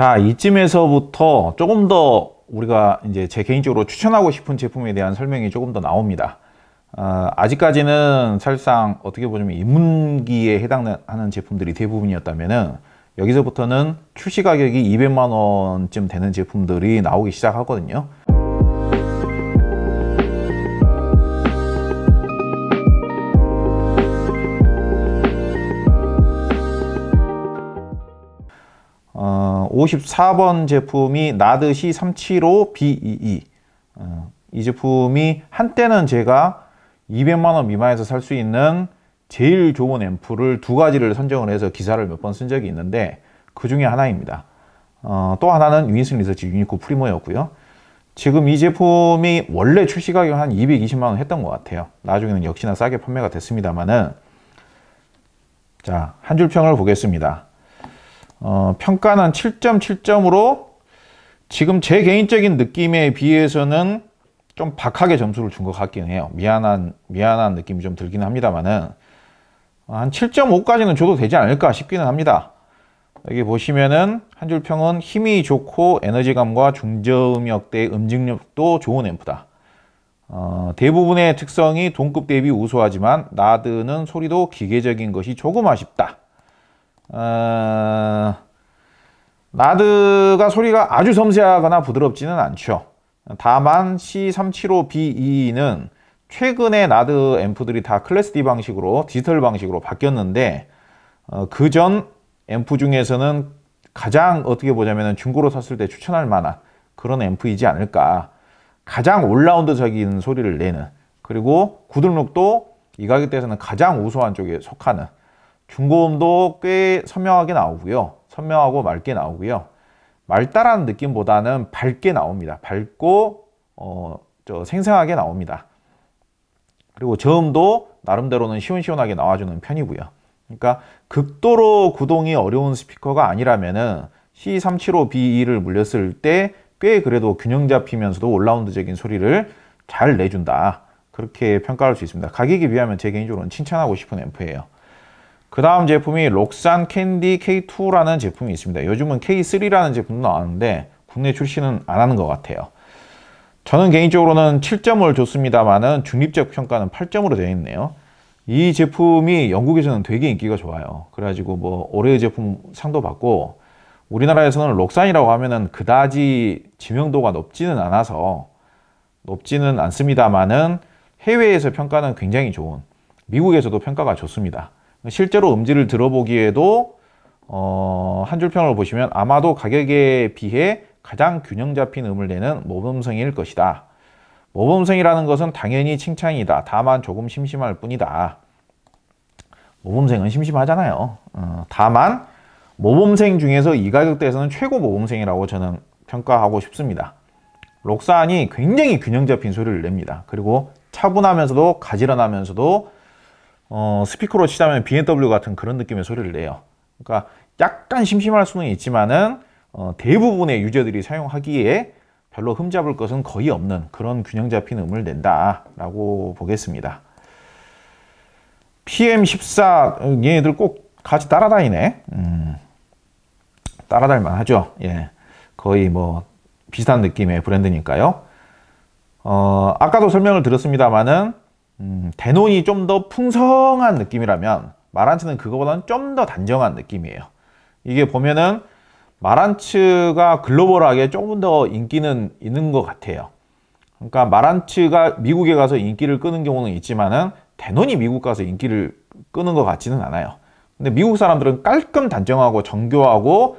자, 이쯤에서부터 조금 더 우리가 이제 제 개인적으로 추천하고 싶은 제품에 대한 설명이 조금 더 나옵니다. 어, 아직까지는 사실상 어떻게 보면 입문기에 해당하는 제품들이 대부분이었다면은 여기서부터는 출시 가격이 200만 원쯤 되는 제품들이 나오기 시작하거든요. 54번 제품이 나드시 3 7 5 b e 2이 제품이 한때는 제가 200만원 미만에서 살 수 있는 제일 좋은 앰프를 두 가지를 선정을 해서 기사를 몇 번 쓴 적이 있는데 그 중에 하나입니다. 어, 또 하나는 유인슨 리서치 유니코 프리모였고요. 지금 이 제품이 원래 출시 가격 한 220만원 했던 것 같아요. 나중에는 역시나 싸게 판매가 됐습니다만은 자, 한 줄 평을 보겠습니다. 어, 평가는 7.7점으로 지금 제 개인적인 느낌에 비해서는 좀 박하게 점수를 준 것 같긴 해요. 미안한, 미안한 느낌이 좀 들긴 합니다만은 한 7.5까지는 줘도 되지 않을까 싶기는 합니다. 여기 보시면은 한 줄평은 힘이 좋고 에너지감과 중저음역대 음직력도 좋은 앰프다. 어, 대부분의 특성이 동급 대비 우수하지만 나드는 소리도 기계적인 것이 조금 아쉽다. 어, 나드가 소리가 아주 섬세하거나 부드럽지는 않죠. 다만 c 3 7 5 b 2는 최근에 나드 앰프들이 다 클래스 D 방식으로 디지털 방식으로 바뀌었는데 어, 그전 앰프 중에서는 가장 어떻게 보자면 중고로 샀을 때 추천할 만한 그런 앰프이지 않을까 가장 올라운드적인 소리를 내는 그리고 구등록도 이 가격대에서는 가장 우수한 쪽에 속하는 중고음도 꽤 선명하게 나오고요. 선명하고 맑게 나오고요. 맑다라는 느낌보다는 밝게 나옵니다. 밝고 어, 저 생생하게 나옵니다. 그리고 저음도 나름대로는 시원시원하게 나와주는 편이고요. 그러니까 극도로 구동이 어려운 스피커가 아니라면은 C375B2를 물렸을 때 꽤 그래도 균형 잡히면서도 올라운드적인 소리를 잘 내준다. 그렇게 평가할 수 있습니다. 가격에 비하면 제 개인적으로는 칭찬하고 싶은 앰프예요. 그 다음 제품이 록산 캔디 K2라는 제품이 있습니다. 요즘은 K3라는 제품도 나왔는데 국내 출시는 안 하는 것 같아요. 저는 개인적으로는 7점을 줬습니다만은 중립적 평가는 8점으로 되어 있네요. 이 제품이 영국에서는 되게 인기가 좋아요. 그래가지고 뭐 올해의 제품 상도 받고 우리나라에서는 록산이라고 하면은 그다지 지명도가 높지는 않아서 높지는 않습니다만은 해외에서 평가는 굉장히 좋은 미국에서도 평가가 좋습니다. 실제로 음질을 들어보기에도 어, 한 줄평을 보시면 아마도 가격에 비해 가장 균형 잡힌 음을 내는 모범생일 것이다. 모범생이라는 것은 당연히 칭찬이다. 다만 조금 심심할 뿐이다. 모범생은 심심하잖아요. 어, 다만 모범생 중에서 이 가격대에서는 최고 모범생이라고 저는 평가하고 싶습니다. 록산이 굉장히 균형 잡힌 소리를 냅니다. 그리고 차분하면서도 가지런하면서도 어, 스피커로 치자면 BMW 같은 그런 느낌의 소리를 내요. 그러니까 약간 심심할 수는 있지만은 어, 대부분의 유저들이 사용하기에 별로 흠잡을 것은 거의 없는 그런 균형 잡힌 음을 낸다라고 보겠습니다. PM14 얘네들 꼭 같이 따라다니네. 음, 따라달만 하죠. 예, 거의 뭐 비슷한 느낌의 브랜드니까요. 어, 아까도 설명을 드렸습니다만은 음, 대논이 좀 더 풍성한 느낌이라면 마란츠는 그거보다는 좀 더 단정한 느낌이에요. 이게 보면은 마란츠가 글로벌하게 조금 더 인기는 있는 것 같아요. 그러니까 마란츠가 미국에 가서 인기를 끄는 경우는 있지만은 대논이 미국 가서 인기를 끄는 것 같지는 않아요. 근데 미국 사람들은 깔끔 단정하고 정교하고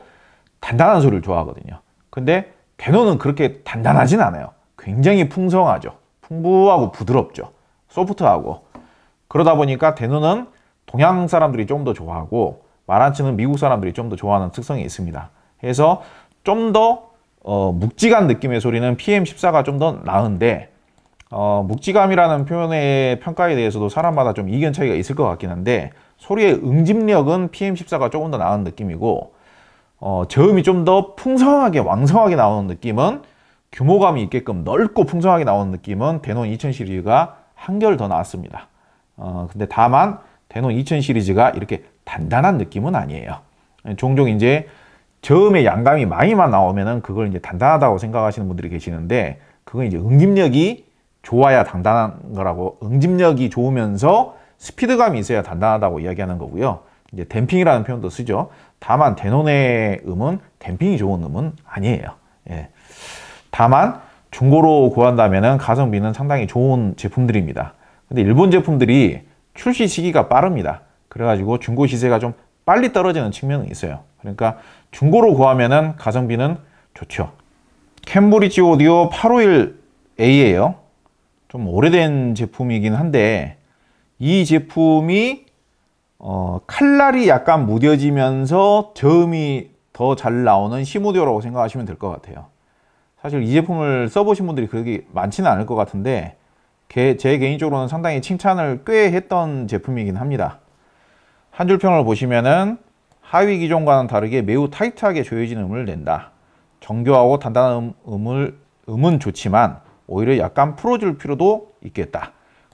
단단한 소리를 좋아하거든요. 근데 대논은 그렇게 단단하진 않아요. 굉장히 풍성하죠. 풍부하고 부드럽죠. 소프트하고 그러다 보니까 대누는 동양 사람들이 좀 더 좋아하고 마란츠는 미국 사람들이 좀 더 좋아하는 특성이 있습니다. 그래서 좀더 어, 묵직한 느낌의 소리는 PM14가 좀 더 나은데 어, 묵직함이라는 표현의 평가에 대해서도 사람마다 좀 이견 차이가 있을 것 같긴 한데 소리의 응집력은 PM14가 조금 더 나은 느낌이고 어, 저음이 좀 더 풍성하게 왕성하게 나오는 느낌은 규모감이 있게끔 넓고 풍성하게 나오는 느낌은 대논2000 시리즈가 한결더 나왔습니다. 어, 근데 다만 대논 2000 시리즈가 이렇게 단단한 느낌은 아니에요. 예, 종종 이제 저음의 양감이 많이만 나오면은 그걸 이제 단단하다고 생각하시는 분들이 계시는데 그건 이제 응집력이 좋아야 단단한 거라고 응집력이 좋으면서 스피드감이 있어야 단단하다고 이야기하는 거고요. 이제 댐핑이라는 표현도 쓰죠. 다만 대논의 음은 댐핑이 좋은 음은 아니에요. 예. 다만 중고로 구한다면 가성비는 상당히 좋은 제품들입니다. 근데 일본 제품들이 출시 시기가 빠릅니다. 그래가지고 중고 시세가 좀 빨리 떨어지는 측면이 있어요. 그러니까 중고로 구하면 가성비는 좋죠. 캠브리지 오디오 851A예요. 좀 오래된 제품이긴 한데 이 제품이 어, 칼날이 약간 무뎌지면서 저음이 더 잘 나오는 시모디오라고 생각하시면 될 것 같아요. 사실 이 제품을 써보신 분들이 그게 렇 많지는 않을 것 같은데 개, 제 개인적으로는 상당히 칭찬을 꽤 했던 제품이긴 합니다. 한 줄평을 보시면은 하위 기종과는 다르게 매우 타이트하게 조여진 음을 낸다. 정교하고 단단한 음, 을 음은 좋지만 오히려 약간 풀어줄 필요도 있겠다.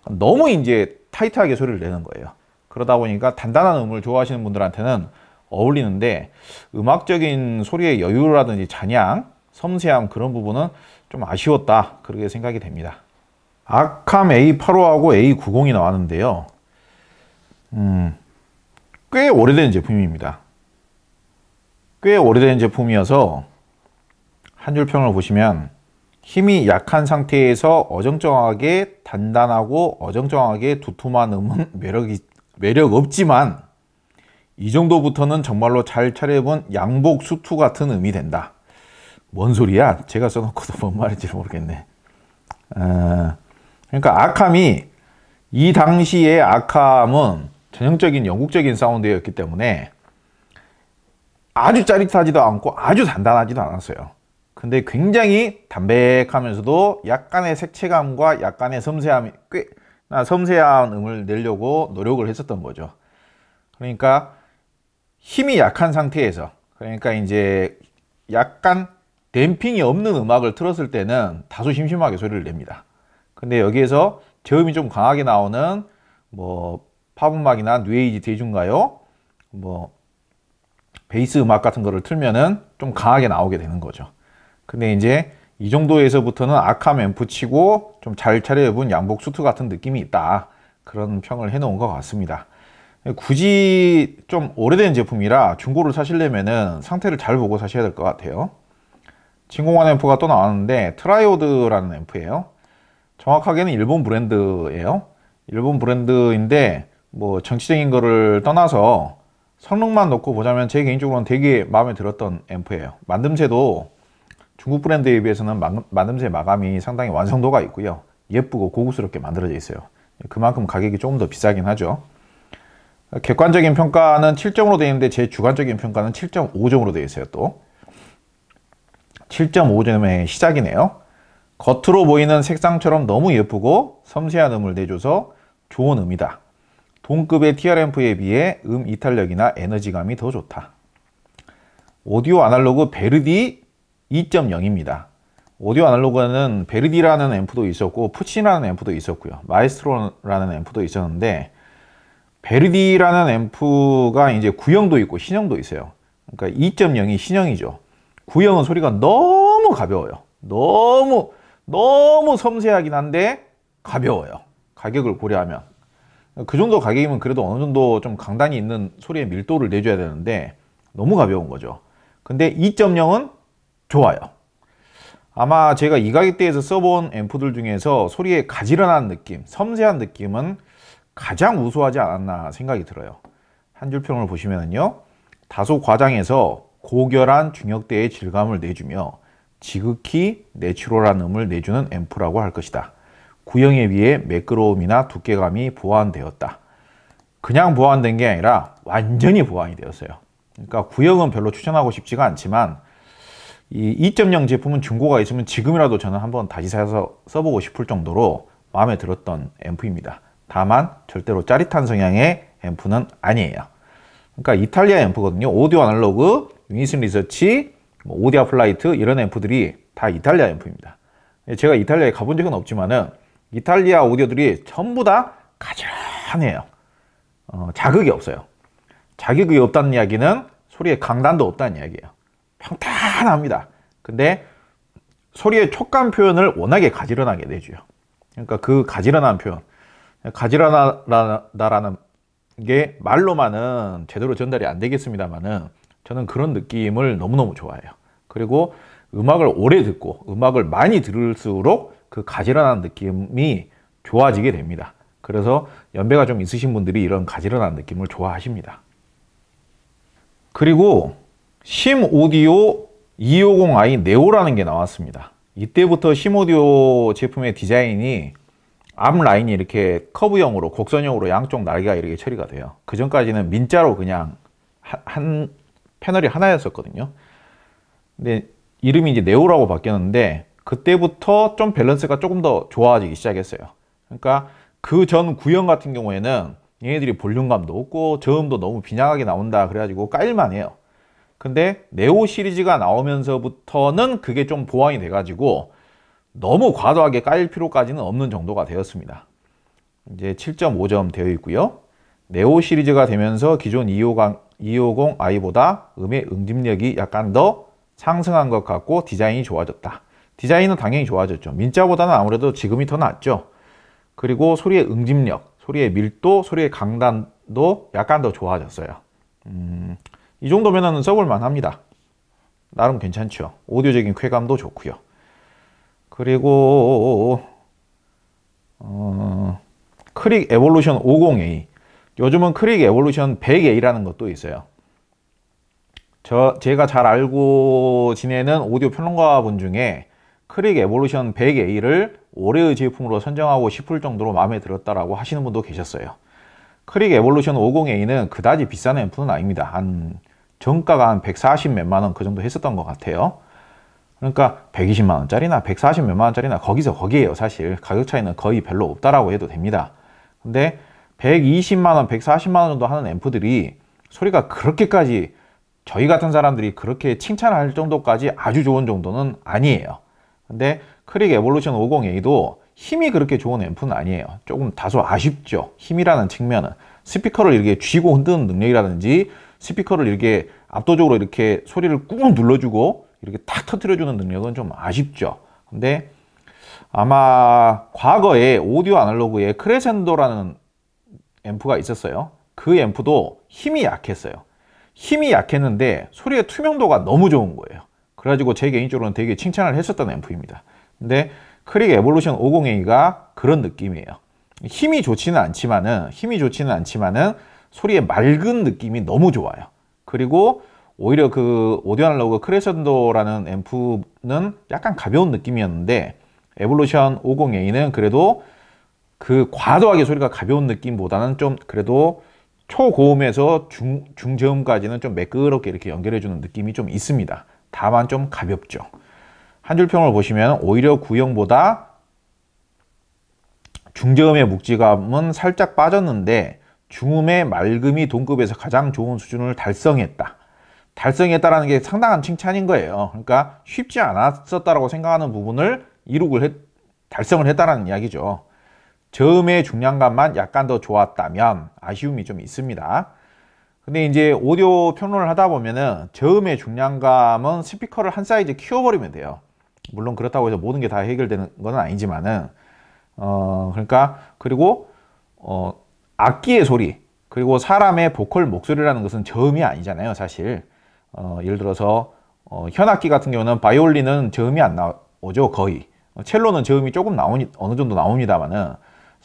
너무 이제 타이트하게 소리를 내는 거예요. 그러다 보니까 단단한 음을 좋아하시는 분들한테는 어울리는데 음악적인 소리의 여유라든지 잔향 섬세함 그런 부분은 좀 아쉬웠다 그렇게 생각이 됩니다. 아캄 A85하고 A90이 나왔는데요. 음, 꽤 오래된 제품입니다. 꽤 오래된 제품이어서 한 줄평을 보시면 힘이 약한 상태에서 어정쩡하게 단단하고 어정쩡하게 두툼한 음은 매력이, 매력 없지만 이 정도부터는 정말로 잘차려입 양복 수투 같은 음이 된다. 뭔 소리야? 제가 써놓고도 뭔 말인지 모르겠네. 어, 그러니까 아캄이 이 당시의 아캄은 전형적인 영국적인 사운드였기 때문에 아주 짜릿하지도 않고 아주 단단하지도 않았어요. 근데 굉장히 담백하면서도 약간의 색채감과 약간의 섬세함이 꽤 나 섬세한 음을 내려고 노력을 했었던 거죠. 그러니까 힘이 약한 상태에서 그러니까 이제 약간 댐핑이 없는 음악을 틀었을 때는 다소 심심하게 소리를 냅니다. 근데 여기에서 저음이 좀 강하게 나오는 뭐 팝음악이나 뉴에이지 대중가요, 뭐 베이스 음악 같은 거를 틀면은 좀 강하게 나오게 되는 거죠. 근데 이제 이 정도에서부터는 아캄 앰프 치고 좀 잘 차려입은 양복 수트 같은 느낌이 있다. 그런 평을 해놓은 것 같습니다. 굳이 좀 오래된 제품이라 중고를 사시려면은 상태를 잘 보고 사셔야 될 것 같아요. 진공한 앰프가 또 나왔는데 트라이오드라는 앰프예요. 정확하게는 일본 브랜드예요. 일본 브랜드인데 뭐 정치적인 거를 떠나서 성능만 놓고 보자면 제 개인적으로는 되게 마음에 들었던 앰프예요. 만듦새도 중국 브랜드에 비해서는 만듦새 마감이 상당히 완성도가 있고요. 예쁘고 고급스럽게 만들어져 있어요. 그만큼 가격이 조금 더 비싸긴 하죠. 객관적인 평가는 7점으로 되어 있는데 제 주관적인 평가는 7.5점으로 되어 있어요. 또 7.5점의 시작이네요. 겉으로 보이는 색상처럼 너무 예쁘고 섬세한 음을 내줘서 좋은 음이다. 동급의 t r 앰프에 비해 음 이탈력이나 에너지감이 더 좋다. 오디오 아날로그 베르디 2.0입니다. 오디오 아날로그는 베르디라는 앰프도 있었고 푸치라는 앰프도 있었고요. 마이스트로라는 앰프도 있었는데 베르디라는 앰프가 이제 구형도 있고 신형도 있어요. 그러니까 2.0이 신형이죠. 구형은 소리가 너무 가벼워요. 너무 너무 섬세하긴 한데 가벼워요. 가격을 고려하면. 그 정도 가격이면 그래도 어느 정도 좀 강단이 있는 소리의 밀도를 내줘야 되는데 너무 가벼운 거죠. 근데 2.0은 좋아요. 아마 제가 이 가격대에서 써본 앰프들 중에서 소리의 가지런한 느낌, 섬세한 느낌은 가장 우수하지 않았나 생각이 들어요. 한 줄 평을 보시면요. 다소 과장해서 고결한 중역대의 질감을 내주며 지극히 내추럴한 음을 내주는 앰프라고 할 것이다. 구형에 비해 매끄러움이나 두께감이 보완되었다. 그냥 보완된 게 아니라 완전히 보완이 되었어요. 그러니까 구형은 별로 추천하고 싶지가 않지만 이 2.0 제품은 중고가 있으면 지금이라도 저는 한번 다시 사서 써보고 싶을 정도로 마음에 들었던 앰프입니다. 다만 절대로 짜릿한 성향의 앰프는 아니에요. 그러니까 이탈리아 앰프거든요. 오디오 아날로그 유니슨 리서치, 뭐 오디아 플라이트 이런 앰프들이 다 이탈리아 앰프입니다. 예, 제가 이탈리아에 가본 적은 없지만은 이탈리아 오디오들이 전부 다가지해요 어, 자극이 없어요. 자극이 없다는 이야기는 소리에 강단도 없다는 이야기예요. 평탄합니다. 근데 소리의 촉감 표현을 워낙에 가지런하게 내줘요. 그러니까 그 가지런한 표현, 가지런하다라는 게 말로만은 제대로 전달이 안 되겠습니다만은 저는 그런 느낌을 너무너무 좋아해요. 그리고 음악을 오래 듣고 음악을 많이 들을수록 그 가지런한 느낌이 좋아지게 됩니다. 그래서 연배가 좀 있으신 분들이 이런 가지런한 느낌을 좋아하십니다. 그리고 심 오디오 250i 네오라는 게 나왔습니다. 이때부터 심 오디오 제품의 디자인이 암 라인이 이렇게 커브형으로 곡선형으로 양쪽 날개가 이렇게 처리가 돼요. 그 전까지는 민자로 그냥 한 패널이 하나였었거든요. 근데 이름이 이제 네오라고 바뀌었는데 그때부터 좀 밸런스가 조금 더 좋아지기 시작했어요. 그러니까 그 전 구형 같은 경우에는 얘네들이 볼륨감도 없고 저음도 너무 빈약하게 나온다 그래가지고 까일만 해요. 근데 네오 시리즈가 나오면서부터는 그게 좀 보완이 돼가지고 너무 과도하게 까일 필요까지는 없는 정도가 되었습니다. 이제 7.5점 되어 있고요. 네오 시리즈가 되면서 기존 2호강, 250i보다 음의 응집력이 약간 더 상승한 것 같고 디자인이 좋아졌다. 디자인은 당연히 좋아졌죠. 민자보다는 아무래도 지금이 더 낫죠. 그리고 소리의 응집력, 소리의 밀도, 소리의 강단도 약간 더 좋아졌어요. 음, 이 정도면은 써볼만 합니다. 나름 괜찮죠. 오디오적인 쾌감도 좋고요. 그리고 어, 크릭 에볼루션 50A 요즘은 크릭 에볼루션 100A라는 것도 있어요. 저 제가 잘 알고 지내는 오디오 평론가분 중에 크릭 에볼루션 100A를 올해의 제품으로 선정하고 싶을 정도로 마음에 들었다라고 하시는 분도 계셨어요. 크릭 에볼루션 50A는 그다지 비싼 앰프는 아닙니다. 한 정가가 한 140 몇만 원 그 정도 했었던 것 같아요. 그러니까 120만 원짜리나 140 몇만 원짜리나 거기서 거기에요 사실 가격 차이는 거의 별로 없다라고 해도 됩니다. 근데 120만원, 140만원 정도 하는 앰프들이 소리가 그렇게까지 저희 같은 사람들이 그렇게 칭찬할 정도까지 아주 좋은 정도는 아니에요. 근데 크릭 에볼루션 50A도 힘이 그렇게 좋은 앰프는 아니에요. 조금 다소 아쉽죠. 힘이라는 측면은. 스피커를 이렇게 쥐고 흔드는 능력이라든지 스피커를 이렇게 압도적으로 이렇게 소리를 꾹 눌러주고 이렇게 탁 터트려주는 능력은 좀 아쉽죠. 근데 아마 과거에 오디오 아날로그의 크레센도라는 앰프가 있었어요 그 앰프도 힘이 약했어요 힘이 약했는데 소리의 투명도가 너무 좋은 거예요 그래가지고 제 개인적으로는 되게 칭찬을 했었던 앰프입니다 근데 크릭 에볼루션 50A가 그런 느낌이에요 힘이 좋지는 않지만은 힘이 좋지는 않지만은 소리의 맑은 느낌이 너무 좋아요 그리고 오히려 그 오디오 아날로그 크레션도라는 앰프는 약간 가벼운 느낌이었는데 에볼루션 50A는 그래도 그 과도하게 소리가 가벼운 느낌보다는 좀 그래도 초고음에서 중, 중저음까지는 좀 매끄럽게 이렇게 연결해 주는 느낌이 좀 있습니다. 다만 좀 가볍죠. 한 줄평을 보시면 오히려 구형보다 중저음의 묵직함은 살짝 빠졌는데 중음의 맑음이 동급에서 가장 좋은 수준을 달성했다. 달성했다라는 게 상당한 칭찬인 거예요. 그러니까 쉽지 않았었다라고 생각하는 부분을 이룩을 했, 달성을 했다라는 이야기죠. 저음의 중량감만 약간 더 좋았다면 아쉬움이 좀 있습니다. 근데 이제 오디오 평론을 하다 보면은 저음의 중량감은 스피커를 한 사이즈 키워버리면 돼요. 물론 그렇다고 해서 모든 게 다 해결되는 건 아니지만은 어 그러니까 그리고 어 악기의 소리 그리고 사람의 보컬 목소리라는 것은 저음이 아니잖아요 사실 어 예를 들어서 어 현악기 같은 경우는 바이올린은 저음이 안 나오죠 거의 첼로는 저음이 조금 나오니 어느 정도 나옵니다만은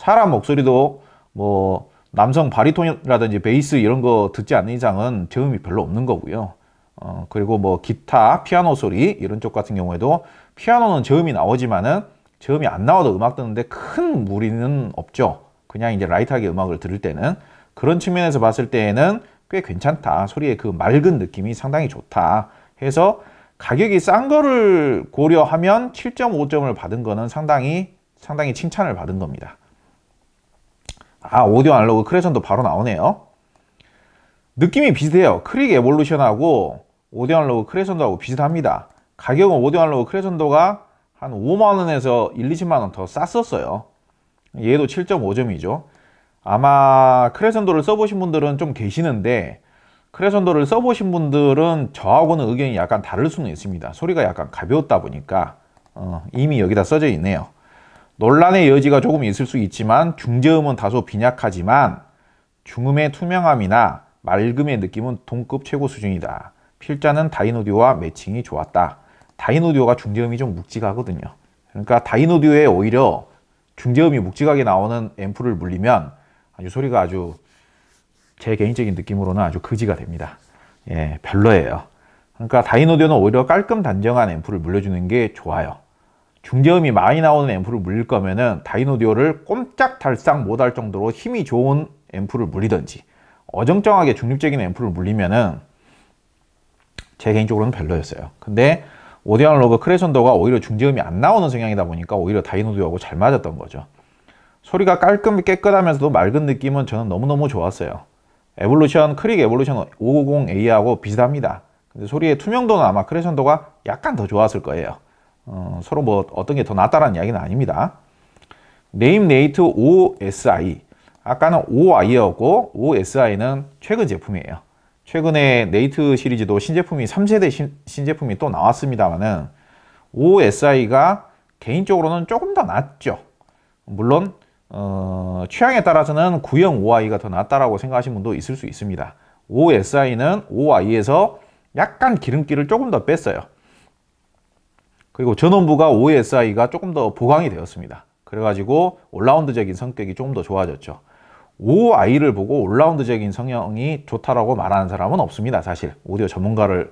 사람 목소리도 뭐 남성 바리톤이라든지 베이스 이런 거 듣지 않는 이상은 저음이 별로 없는 거고요. 어, 그리고 뭐 기타, 피아노 소리 이런 쪽 같은 경우에도 피아노는 저음이 나오지만은 저음이 안 나와도 음악 듣는데 큰 무리는 없죠. 그냥 이제 라이트하게 음악을 들을 때는 그런 측면에서 봤을 때에는 꽤 괜찮다. 소리의 그 맑은 느낌이 상당히 좋다. 해서 가격이 싼 거를 고려하면 7.5점을 받은 거는 상당히 상당히 칭찬을 받은 겁니다. 아 오디오 아날로그 크레전도 바로 나오네요 느낌이 비슷해요 크릭 에볼루션하고 오디오 아날로그 크레전도하고 비슷합니다 가격은 오디오 아날로그 크레전도가 한 5만원에서 1, 20만원 더 쌌었어요 얘도 7.5점이죠 아마 크레전도를 써보신 분들은 좀 계시는데 크레전도를 써보신 분들은 저하고는 의견이 약간 다를 수는 있습니다 소리가 약간 가벼웠다 보니까 어, 이미 여기다 써져 있네요 논란의 여지가 조금 있을 수 있지만 중저음은 다소 빈약하지만 중음의 투명함이나 맑음의 느낌은 동급 최고 수준이다. 필자는 다이노디오와 매칭이 좋았다. 다이노디오가 중저음이 좀 묵직하거든요. 그러니까 다이노디오에 오히려 중저음이 묵직하게 나오는 앰플을 물리면 아주 소리가 아주 제 개인적인 느낌으로는 아주 거지가 됩니다. 예, 별로예요. 그러니까 다이노디오는 오히려 깔끔 단정한 앰플을 물려주는 게 좋아요. 중저음이 많이 나오는 앰프를 물릴 거면은 다이노듀오를 꼼짝 달싹 못 할 정도로 힘이 좋은 앰프를 물리든지 어정쩡하게 중립적인 앰프를 물리면은 제 개인적으로는 별로였어요. 근데 오디언 로그 크레션도가 오히려 중저음이 안 나오는 성향이다 보니까 오히려 다이노듀오하고잘 맞았던 거죠. 소리가 깔끔 깨끗하면서도 맑은 느낌은 저는 너무너무 좋았어요. 에볼루션, 크릭 에볼루션 550A하고 비슷합니다. 근데 소리의 투명도는 아마 크레션도가 약간 더 좋았을 거예요. 어, 서로 뭐 어떤 게 더 낫다라는 이야기는 아닙니다. 네임 네이트 OSI 아까는 OI였고 OSI는 최근 제품이에요. 최근에 네이트 시리즈도 신제품이 3세대 신, 신제품이 또 나왔습니다만은 OSI가 개인적으로는 조금 더 낫죠. 물론 어, 취향에 따라서는 구형 OI가 더 낫다라고 생각하시는 분도 있을 수 있습니다. OSI는 OI에서 약간 기름기를 조금 더 뺐어요. 그리고 전원부가 OSI가 조금 더 보강이 되었습니다. 그래가지고 올라운드적인 성격이 조금 더 좋아졌죠. OI를 보고 올라운드적인 성향이 좋다라고 말하는 사람은 없습니다. 사실 오디오 전문가를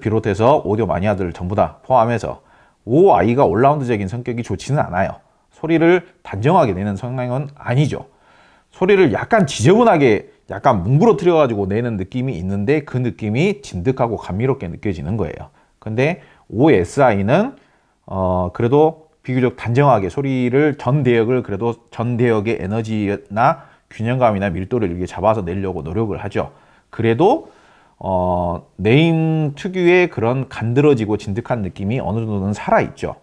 비롯해서 오디오 마니아들 전부 다 포함해서 OI가 올라운드적인 성격이 좋지는 않아요. 소리를 단정하게 내는 성향은 아니죠. 소리를 약간 지저분하게 약간 뭉그러뜨려 가지고 내는 느낌이 있는데 그 느낌이 진득하고 감미롭게 느껴지는 거예요. 근데 5SI는 어, 그래도 비교적 단정하게 소리를 전 대역을 그래도 전 대역의 에너지나 균형감이나 밀도를 이렇게 잡아서 내려고 노력을 하죠. 그래도 어, 네임 특유의 그런 간드러지고 진득한 느낌이 어느 정도는 살아있죠.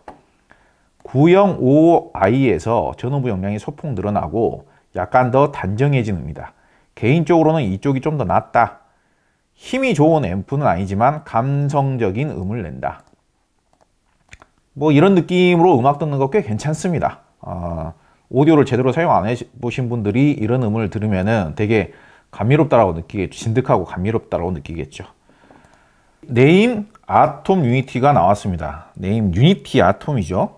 905i에서 전후부 역량이 소폭 늘어나고 약간 더 단정해집니다. 개인적으로는 이쪽이 좀 더 낫다. 힘이 좋은 앰프는 아니지만 감성적인 음을 낸다. 뭐 이런 느낌으로 음악 듣는 거 꽤 괜찮습니다. 어, 오디오를 제대로 사용 안 해보신 분들이 이런 음을 들으면은 되게 감미롭다라고 느끼겠죠. 진득하고 감미롭다라고 느끼겠죠. 네임 아톰 유니티가 나왔습니다. 네임 유니티 아톰이죠.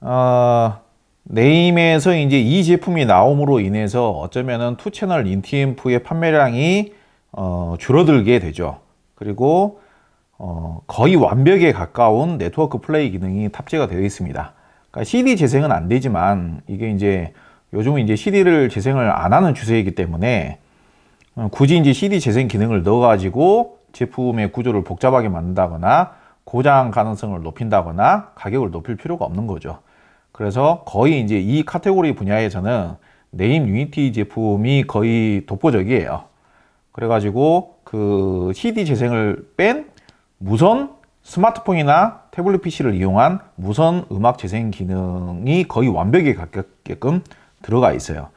어, 네임에서 이제 이 제품이 나옴으로 인해서 어쩌면은 투 채널 인티앰프의 판매량이 어, 줄어들게 되죠. 그리고 어, 거의 완벽에 가까운 네트워크 플레이 기능이 탑재가 되어 있습니다. 그러니까 CD 재생은 안 되지만 이게 이제 요즘은 이제 CD를 재생을 안 하는 추세이기 때문에 어, 굳이 이제 CD 재생 기능을 넣어가지고 제품의 구조를 복잡하게 만든다거나 고장 가능성을 높인다거나 가격을 높일 필요가 없는 거죠. 그래서 거의 이제 이 카테고리 분야에서는 네임 유니티 제품이 거의 독보적이에요. 그래가지고 그 CD 재생을 뺀 무선 스마트폰이나 태블릿 PC를 이용한 무선 음악 재생 기능이 거의 완벽에 가깝게끔 들어가 있어요.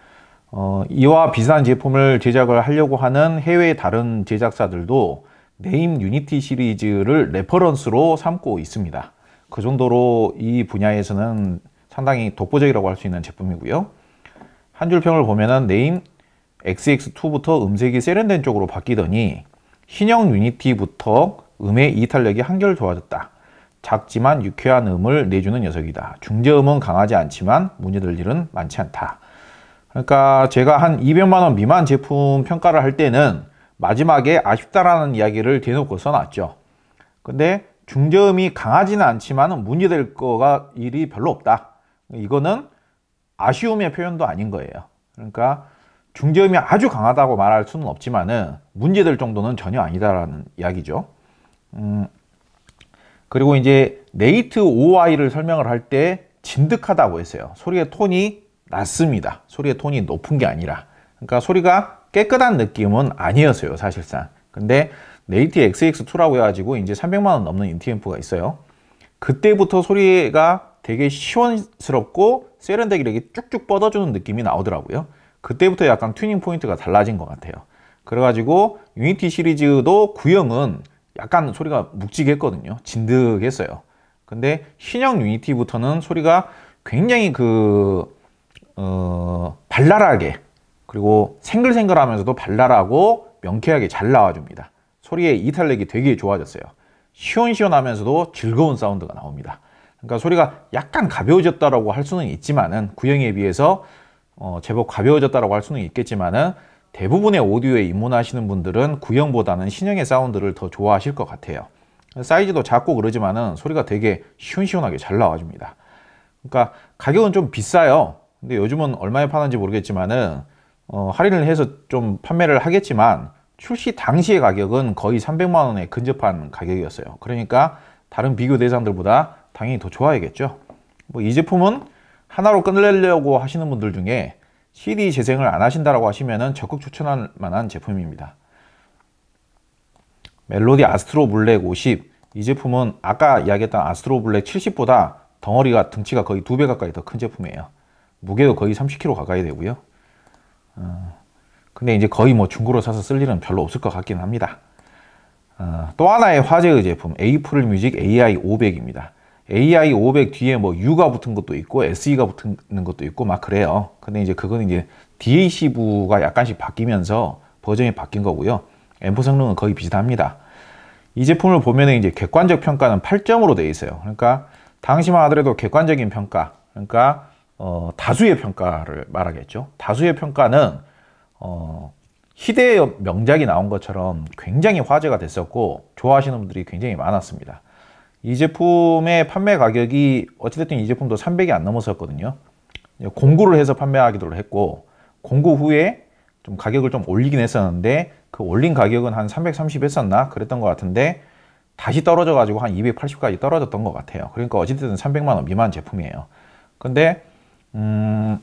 어, 이와 비슷한 제품을 제작을 하려고 하는 해외 다른 제작사들도 네임 유니티 시리즈를 레퍼런스로 삼고 있습니다. 그 정도로 이 분야에서는 상당히 독보적이라고 할 수 있는 제품이고요. 한 줄평을 보면은 네임 XX2부터 음색이 세련된 쪽으로 바뀌더니 신형 유니티부터 음의 이탈력이 한결 좋아졌다. 작지만 유쾌한 음을 내주는 녀석이다. 중저음은 강하지 않지만 문제될 일은 많지 않다. 그러니까 제가 한 200만 원 미만 제품 평가를 할 때는 마지막에 아쉽다라는 이야기를 대놓고 써놨죠. 근데 중저음이 강하지는 않지만 문제될 거가 일이 별로 없다. 이거는 아쉬움의 표현도 아닌 거예요. 그러니까 중저음이 아주 강하다고 말할 수는 없지만 문제될 정도는 전혀 아니다라는 이야기죠. 음, 그리고 이제 네이트 OI를 설명을 할 때 진득하다고 했어요. 소리의 톤이 낮습니다. 소리의 톤이 높은 게 아니라. 그러니까 소리가 깨끗한 느낌은 아니었어요, 사실상. 근데 네이트 XX2라고 해가지고 이제 300만원 넘는 인티앰프가 있어요. 그때부터 소리가 되게 시원스럽고 세련되게 이렇게 쭉쭉 뻗어주는 느낌이 나오더라고요. 그때부터 약간 튜닝 포인트가 달라진 것 같아요. 그래가지고 유니티 시리즈도 구형은 약간 소리가 묵직했거든요. 진득했어요. 근데 신형 유니티부터는 소리가 굉장히 그, 어, 발랄하게, 그리고 생글생글 하면서도 발랄하고 명쾌하게 잘 나와줍니다. 소리의 이탈력이 되게 좋아졌어요. 시원시원하면서도 즐거운 사운드가 나옵니다. 그러니까 소리가 약간 가벼워졌다라고 할 수는 있지만은 구형에 비해서 어, 제법 가벼워졌다라고 할 수는 있겠지만은 대부분의 오디오에 입문하시는 분들은 구형보다는 신형의 사운드를 더 좋아하실 것 같아요. 사이즈도 작고 그러지만은 소리가 되게 시원시원하게 잘 나와줍니다. 그러니까 가격은 좀 비싸요. 근데 요즘은 얼마에 파는지 모르겠지만은 어, 할인을 해서 좀 판매를 하겠지만 출시 당시의 가격은 거의 300만 원에 근접한 가격이었어요. 그러니까 다른 비교 대상들보다 당연히 더 좋아야겠죠. 뭐 이 제품은 하나로 끝내려고 하시는 분들 중에 CD 재생을 안하신다고 하시면 적극 추천할 만한 제품입니다. 멜로디 아스트로 블랙 50. 이 제품은 아까 이야기했던 아스트로 블랙 70보다 덩어리가 등치가 거의 두 배 가까이 더 큰 제품이에요. 무게도 거의 30kg 가까이 되고요. 어, 근데 이제 거의 뭐 중고로 사서 쓸 일은 별로 없을 것 같긴 합니다. 어, 또 하나의 화제의 제품 에이프릴 뮤직 AI 500입니다. AI 500 뒤에 뭐 U가 붙은 것도 있고 SE가 붙은 것도 있고 막 그래요. 근데 이제 그건 이제 DAC부가 약간씩 바뀌면서 버전이 바뀐 거고요. M4 성능은 거의 비슷합니다. 이 제품을 보면 은 이제 객관적 평가는 8점으로 되어 있어요. 그러니까 당시만 하더라도 객관적인 평가, 그러니까 어, 다수의 평가를 말하겠죠. 다수의 평가는 어, 희대의 명작이 나온 것처럼 굉장히 화제가 됐었고 좋아하시는 분들이 굉장히 많았습니다. 이 제품의 판매 가격이 어찌됐든 이 제품도 300이 안 넘었었거든요. 공구를 해서 판매하기도 했고 공구 후에 좀 가격을 좀 올리긴 했었는데 그 올린 가격은 한 330 했었나 그랬던 것 같은데 다시 떨어져 가지고 한 280까지 떨어졌던 것 같아요. 그러니까 어찌됐든 300만 원 미만 제품이에요. 근데 음,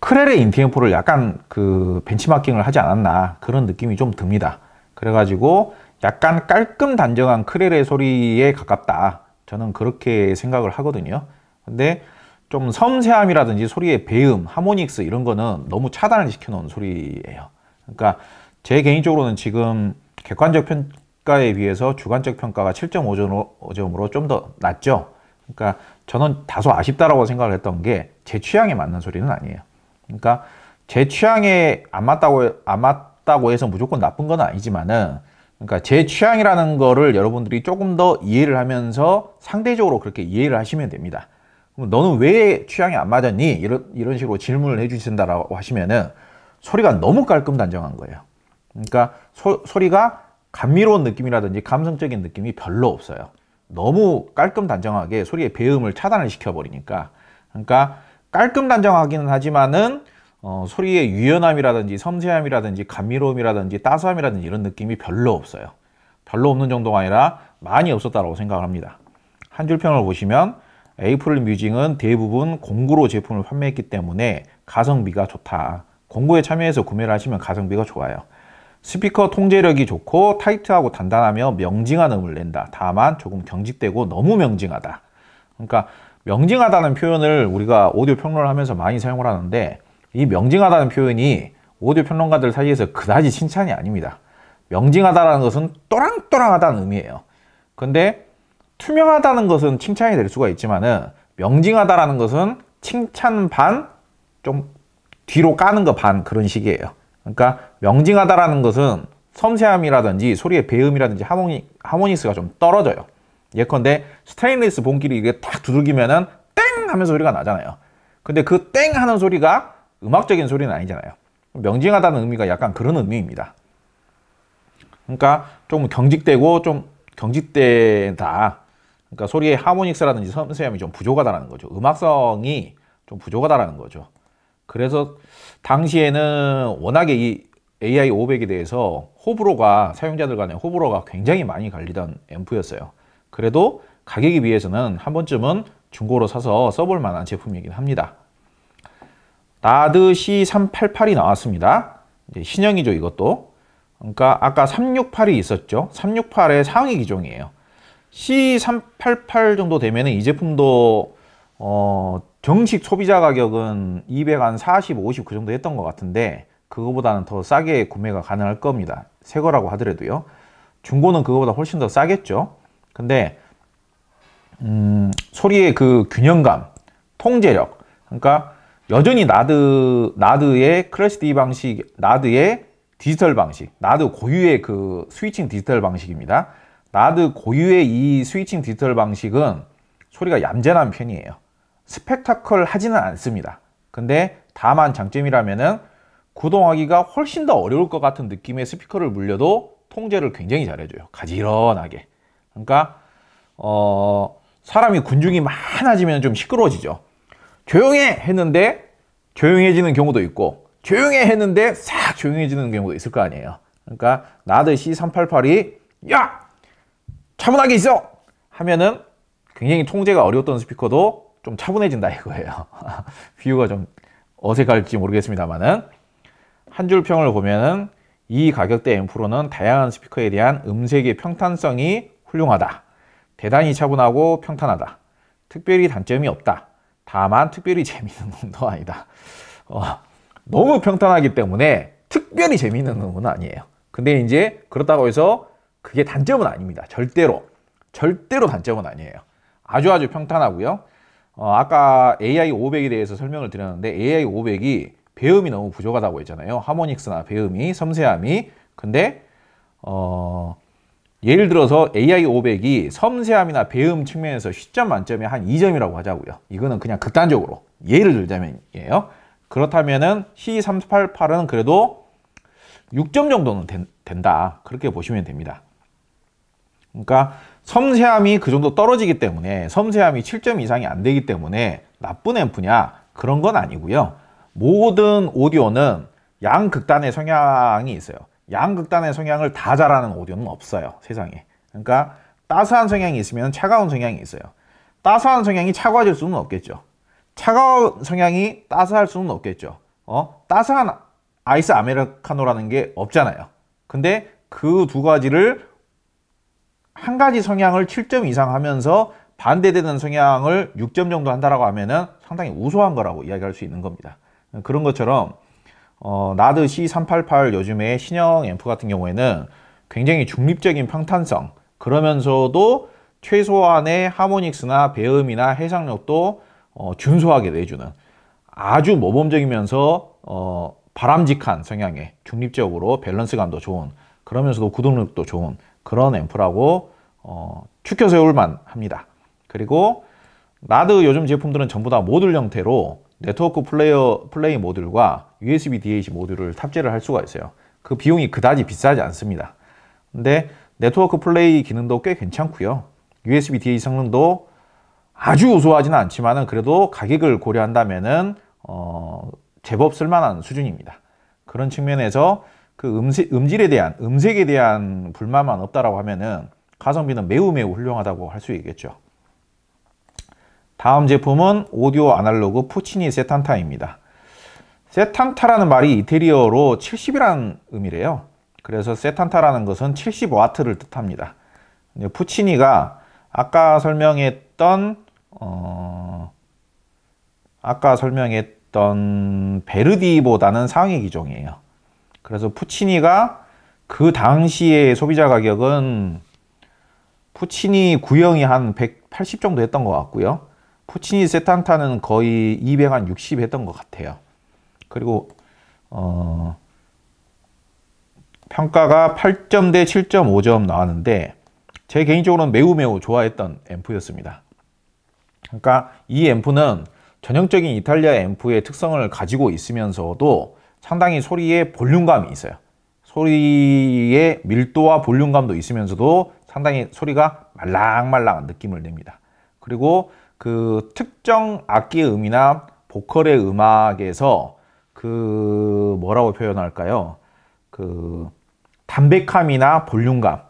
크레레 인티엠포를 약간 그 벤치마킹을 하지 않았나 그런 느낌이 좀 듭니다. 그래가지고 약간 깔끔 단정한 크렐의 소리에 가깝다. 저는 그렇게 생각을 하거든요. 근데 좀 섬세함이라든지 소리의 배음, 하모닉스 이런 거는 너무 차단을 시켜놓은 소리예요. 그러니까 제 개인적으로는 지금 객관적 평가에 비해서 주관적 평가가 7.5점으로 좀 더 낮죠. 그러니까 저는 다소 아쉽다라고 생각을 했던 게 제 취향에 맞는 소리는 아니에요. 그러니까 제 취향에 안 맞다고 안 맞다고 해서 무조건 나쁜 건 아니지만은 그러니까 제 취향이라는 거를 여러분들이 조금 더 이해를 하면서 상대적으로 그렇게 이해를 하시면 됩니다. 그럼 너는 왜 취향이 안 맞았니? 이런, 이런 식으로 질문을 해주신다라고 하시면은 소리가 너무 깔끔 단정한 거예요. 그러니까 소, 소리가 감미로운 느낌이라든지 감성적인 느낌이 별로 없어요. 너무 깔끔 단정하게 소리의 배음을 차단을 시켜버리니까. 그러니까 깔끔 단정하기는 하지만은 어, 소리의 유연함이라든지 섬세함이라든지 감미로움이라든지 따스함이라든지 이런 느낌이 별로 없어요. 별로 없는 정도가 아니라 많이 없었다고 생각을 합니다. 한 줄평을 보시면 에이프릴 뮤징은 대부분 공구로 제품을 판매했기 때문에 가성비가 좋다. 공구에 참여해서 구매를 하시면 가성비가 좋아요. 스피커 통제력이 좋고 타이트하고 단단하며 명징한 음을 낸다. 다만 조금 경직되고 너무 명징하다. 그러니까 명징하다는 표현을 우리가 오디오 평론을 하면서 많이 사용을 하는데 이 명징하다는 표현이 오디오 평론가들 사이에서 그다지 칭찬이 아닙니다. 명징하다라는 것은 또랑또랑하다는 의미예요. 근데 투명하다는 것은 칭찬이 될 수가 있지만은 명징하다라는 것은 칭찬 반, 좀 뒤로 까는 거 반 그런 식이에요. 그러니까 명징하다라는 것은 섬세함이라든지 소리의 배음이라든지 하모니, 하모니스가 좀 떨어져요. 예컨대 스테인리스 본끼리 이게 탁 두들기면은 땡 하면서 소리가 나잖아요. 근데 그 땡 하는 소리가 음악적인 소리는 아니잖아요. 명징하다는 의미가 약간 그런 의미입니다. 그러니까 좀 경직되고 좀 경직되다. 그러니까 소리의 하모닉스라든지 섬세함이 좀부족하다는 거죠. 음악성이 좀부족하다는 거죠. 그래서 당시에는 워낙에 이 AI 500에 대해서 호불호가 사용자들 간의 호불호가 굉장히 많이 갈리던 앰프였어요. 그래도 가격에 비해서는 한 번쯤은 중고로 사서 써볼 만한 제품이긴 합니다. 나드시 388이 나왔습니다. 신형이죠, 이것도. 그러니까 아까 368이 있었죠. 368의 상위 기종이에요. C388 정도 되면 이 제품도 어, 정식 소비자 가격은 200, 한 40, 50 그 정도 했던 것 같은데 그거보다는 더 싸게 구매가 가능할 겁니다. 새 거라고 하더라도요. 중고는 그거보다 훨씬 더 싸겠죠. 근데 음, 소리의 그 균형감, 통제력 그러니까 여전히 나드, 나드의 클래시D 방식, 나드의 디지털 방식, 나드 고유의 그 스위칭 디지털 방식입니다. 나드 고유의 이 스위칭 디지털 방식은 소리가 얌전한 편이에요. 스펙타클 하지는 않습니다. 근데 다만 장점이라면은 구동하기가 훨씬 더 어려울 것 같은 느낌의 스피커를 물려도 통제를 굉장히 잘해줘요. 가지런하게. 그러니까 어, 사람이 군중이 많아지면 좀 시끄러워지죠. 조용해 했는데 조용해지는 경우도 있고 조용해 했는데 싹 조용해지는 경우도 있을 거 아니에요. 그러니까 나듯이 388이 야! 차분하게 있어! 하면은 굉장히 통제가 어려웠던 스피커도 좀 차분해진다 이거예요. 비유가 좀 어색할지 모르겠습니다만은 한 줄 평을 보면은 이 가격대 앰프로는 다양한 스피커에 대한 음색의 평탄성이 훌륭하다. 대단히 차분하고 평탄하다. 특별히 단점이 없다. 다만 특별히 재미있는 놈도 아니다. 어, 너무 평탄하기 때문에 특별히 재미있는 놈은 아니에요. 근데 이제 그렇다고 해서 그게 단점은 아닙니다. 절대로. 절대로 단점은 아니에요. 아주 아주 평탄하고요. 어, 아까 AI 500에 대해서 설명을 드렸는데 AI 500이 배음이 너무 부족하다고 했잖아요. 하모닉스나 배음이, 섬세함이. 근데 어, 예를 들어서 AI500이 섬세함이나 배음 측면에서 10점 만점에 한 2점이라고 하자고요. 이거는 그냥 극단적으로 예를 들자면이에요. 그렇다면은 C388은 그래도 6점 정도는 된, 된다. 그렇게 보시면 됩니다. 그러니까 섬세함이 그 정도 떨어지기 때문에 섬세함이 7점 이상이 안 되기 때문에 나쁜 앰프냐 그런 건 아니고요. 모든 오디오는 양극단의 성향이 있어요. 양극단의 성향을 다 잘하는 오디오는 없어요. 세상에. 그러니까 따스한 성향이 있으면 차가운 성향이 있어요. 따스한 성향이 차가워질 수는 없겠죠. 차가운 성향이 따스할 수는 없겠죠. 어? 따스한 아이스 아메리카노라는 게 없잖아요. 근데 그 두 가지를 한 가지 성향을 7점 이상 하면서 반대되는 성향을 6점 정도 한다라고 하면은 상당히 우수한 거라고 이야기할 수 있는 겁니다. 그런 것처럼 어, 나드 C388 요즘에 신형 앰프 같은 경우에는 굉장히 중립적인 평탄성 그러면서도 최소한의 하모닉스나 배음이나 해상력도 어, 준수하게 내주는 아주 모범적이면서 어, 바람직한 성향의 중립적으로 밸런스감도 좋은 그러면서도 구동력도 좋은 그런 앰프라고 어, 추켜 세울만 합니다. 그리고 나드 요즘 제품들은 전부 다 모듈 형태로 네트워크 플레이어 플레이 모듈과 USB DAC 모듈을 탑재를 할 수가 있어요. 그 비용이 그다지 비싸지 않습니다. 근데 네트워크 플레이 기능도 꽤 괜찮고요. USB DAC 성능도 아주 우수하지는 않지만은 그래도 가격을 고려한다면은 어 제법 쓸만한 수준입니다. 그런 측면에서 그 음색, 음질에 대한 음색에 대한 불만만 없다라고 하면은 가성비는 매우 매우 훌륭하다고 할 수 있겠죠. 다음 제품은 오디오 아날로그 푸치니 세탄타입니다. 세탄타라는 말이 이태리어로 70이라는 의미래요. 그래서 세탄타라는 것은 70와트를 뜻합니다. 푸치니가 아까 설명했던 어... 아까 설명했던 베르디보다는 상위 기종이에요. 그래서 푸치니가 그 당시의 소비자 가격은 푸치니 구형이 한 180 정도 했던 것 같고요. 푸치니 세탕타는 거의 260 했던 것 같아요. 그리고 어, 평가가 8점 대 7.5점 나왔는데 제 개인적으로는 매우 매우 좋아했던 앰프였습니다. 그러니까 이 앰프는 전형적인 이탈리아 앰프의 특성을 가지고 있으면서도 상당히 소리에 볼륨감이 있어요. 소리의 밀도와 볼륨감도 있으면서도 상당히 소리가 말랑말랑한 느낌을 냅니다. 그리고 그 특정 악기 음이나 보컬의 음악에서 그 뭐라고 표현할까요? 그 담백함이나 볼륨감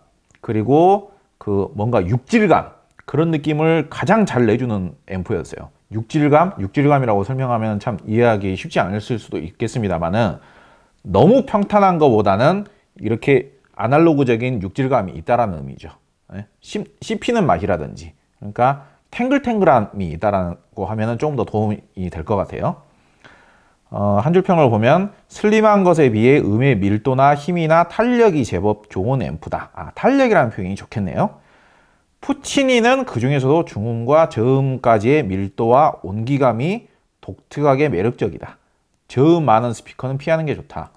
그리고 그 뭔가 육질감 그런 느낌을 가장 잘 내주는 앰프였어요. 육질감, 육질감이라고 설명하면 참 이해하기 쉽지 않으 수도 있겠습니다만은 너무 평탄한 것보다는 이렇게 아날로그적인 육질감이 있다라는 의미죠. 예? 씹히는 맛이라든지 그러니까 탱글탱글함이 있다라고 하면은 조금 더 도움이 될 것 같아요. 어, 한줄 평을 보면 슬림한 것에 비해 음의 밀도나 힘이나 탄력이 제법 좋은 앰프다. 아, 탄력이라는 표현이 좋겠네요. 푸치니는 그 중에서도 중음과 저음까지의 밀도와 온기감이 독특하게 매력적이다. 저음 많은 스피커는 피하는 게 좋다.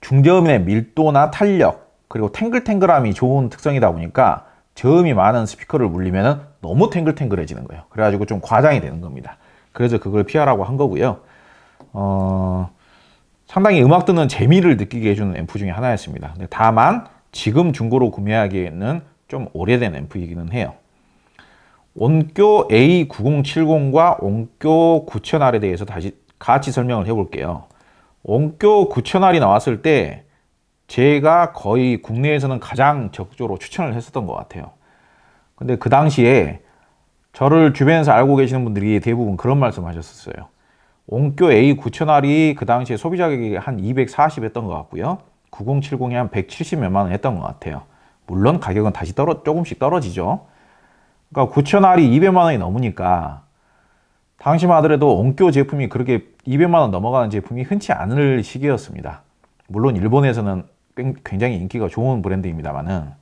중저음의 밀도나 탄력 그리고 탱글탱글함이 좋은 특성이다 보니까 저음이 많은 스피커를 물리면 너무 탱글탱글해지는 거예요. 그래가지고 좀 과장이 되는 겁니다. 그래서 그걸 피하라고 한 거고요. 어, 상당히 음악 듣는 재미를 느끼게 해주는 앰프 중에 하나였습니다. 근데 다만 지금 중고로 구매하기에는 좀 오래된 앰프이기는 해요. 온교 A9070과 온교 9000R에 대해서 다시 같이 설명을 해볼게요. 온교 9000R이 나왔을 때 제가 거의 국내에서는 가장 적조로 추천을 했었던 것 같아요. 근데 그 당시에 저를 주변에서 알고 계시는 분들이 대부분 그런 말씀 하셨었어요. 옹교 A9000R이 그 당시에 소비자 가격이 한240 했던 것 같고요. 9070이 한170 몇만 원 했던 것 같아요. 물론 가격은 다시 떨어, 조금씩 떨어지죠. 그러니까 9,000R이 200만 원이 넘으니까 당시만 하더라도 엉교 제품이 그렇게 200만 원 넘어가는 제품이 흔치 않을 시기였습니다. 물론 일본에서는 굉장히 인기가 좋은 브랜드입니다만은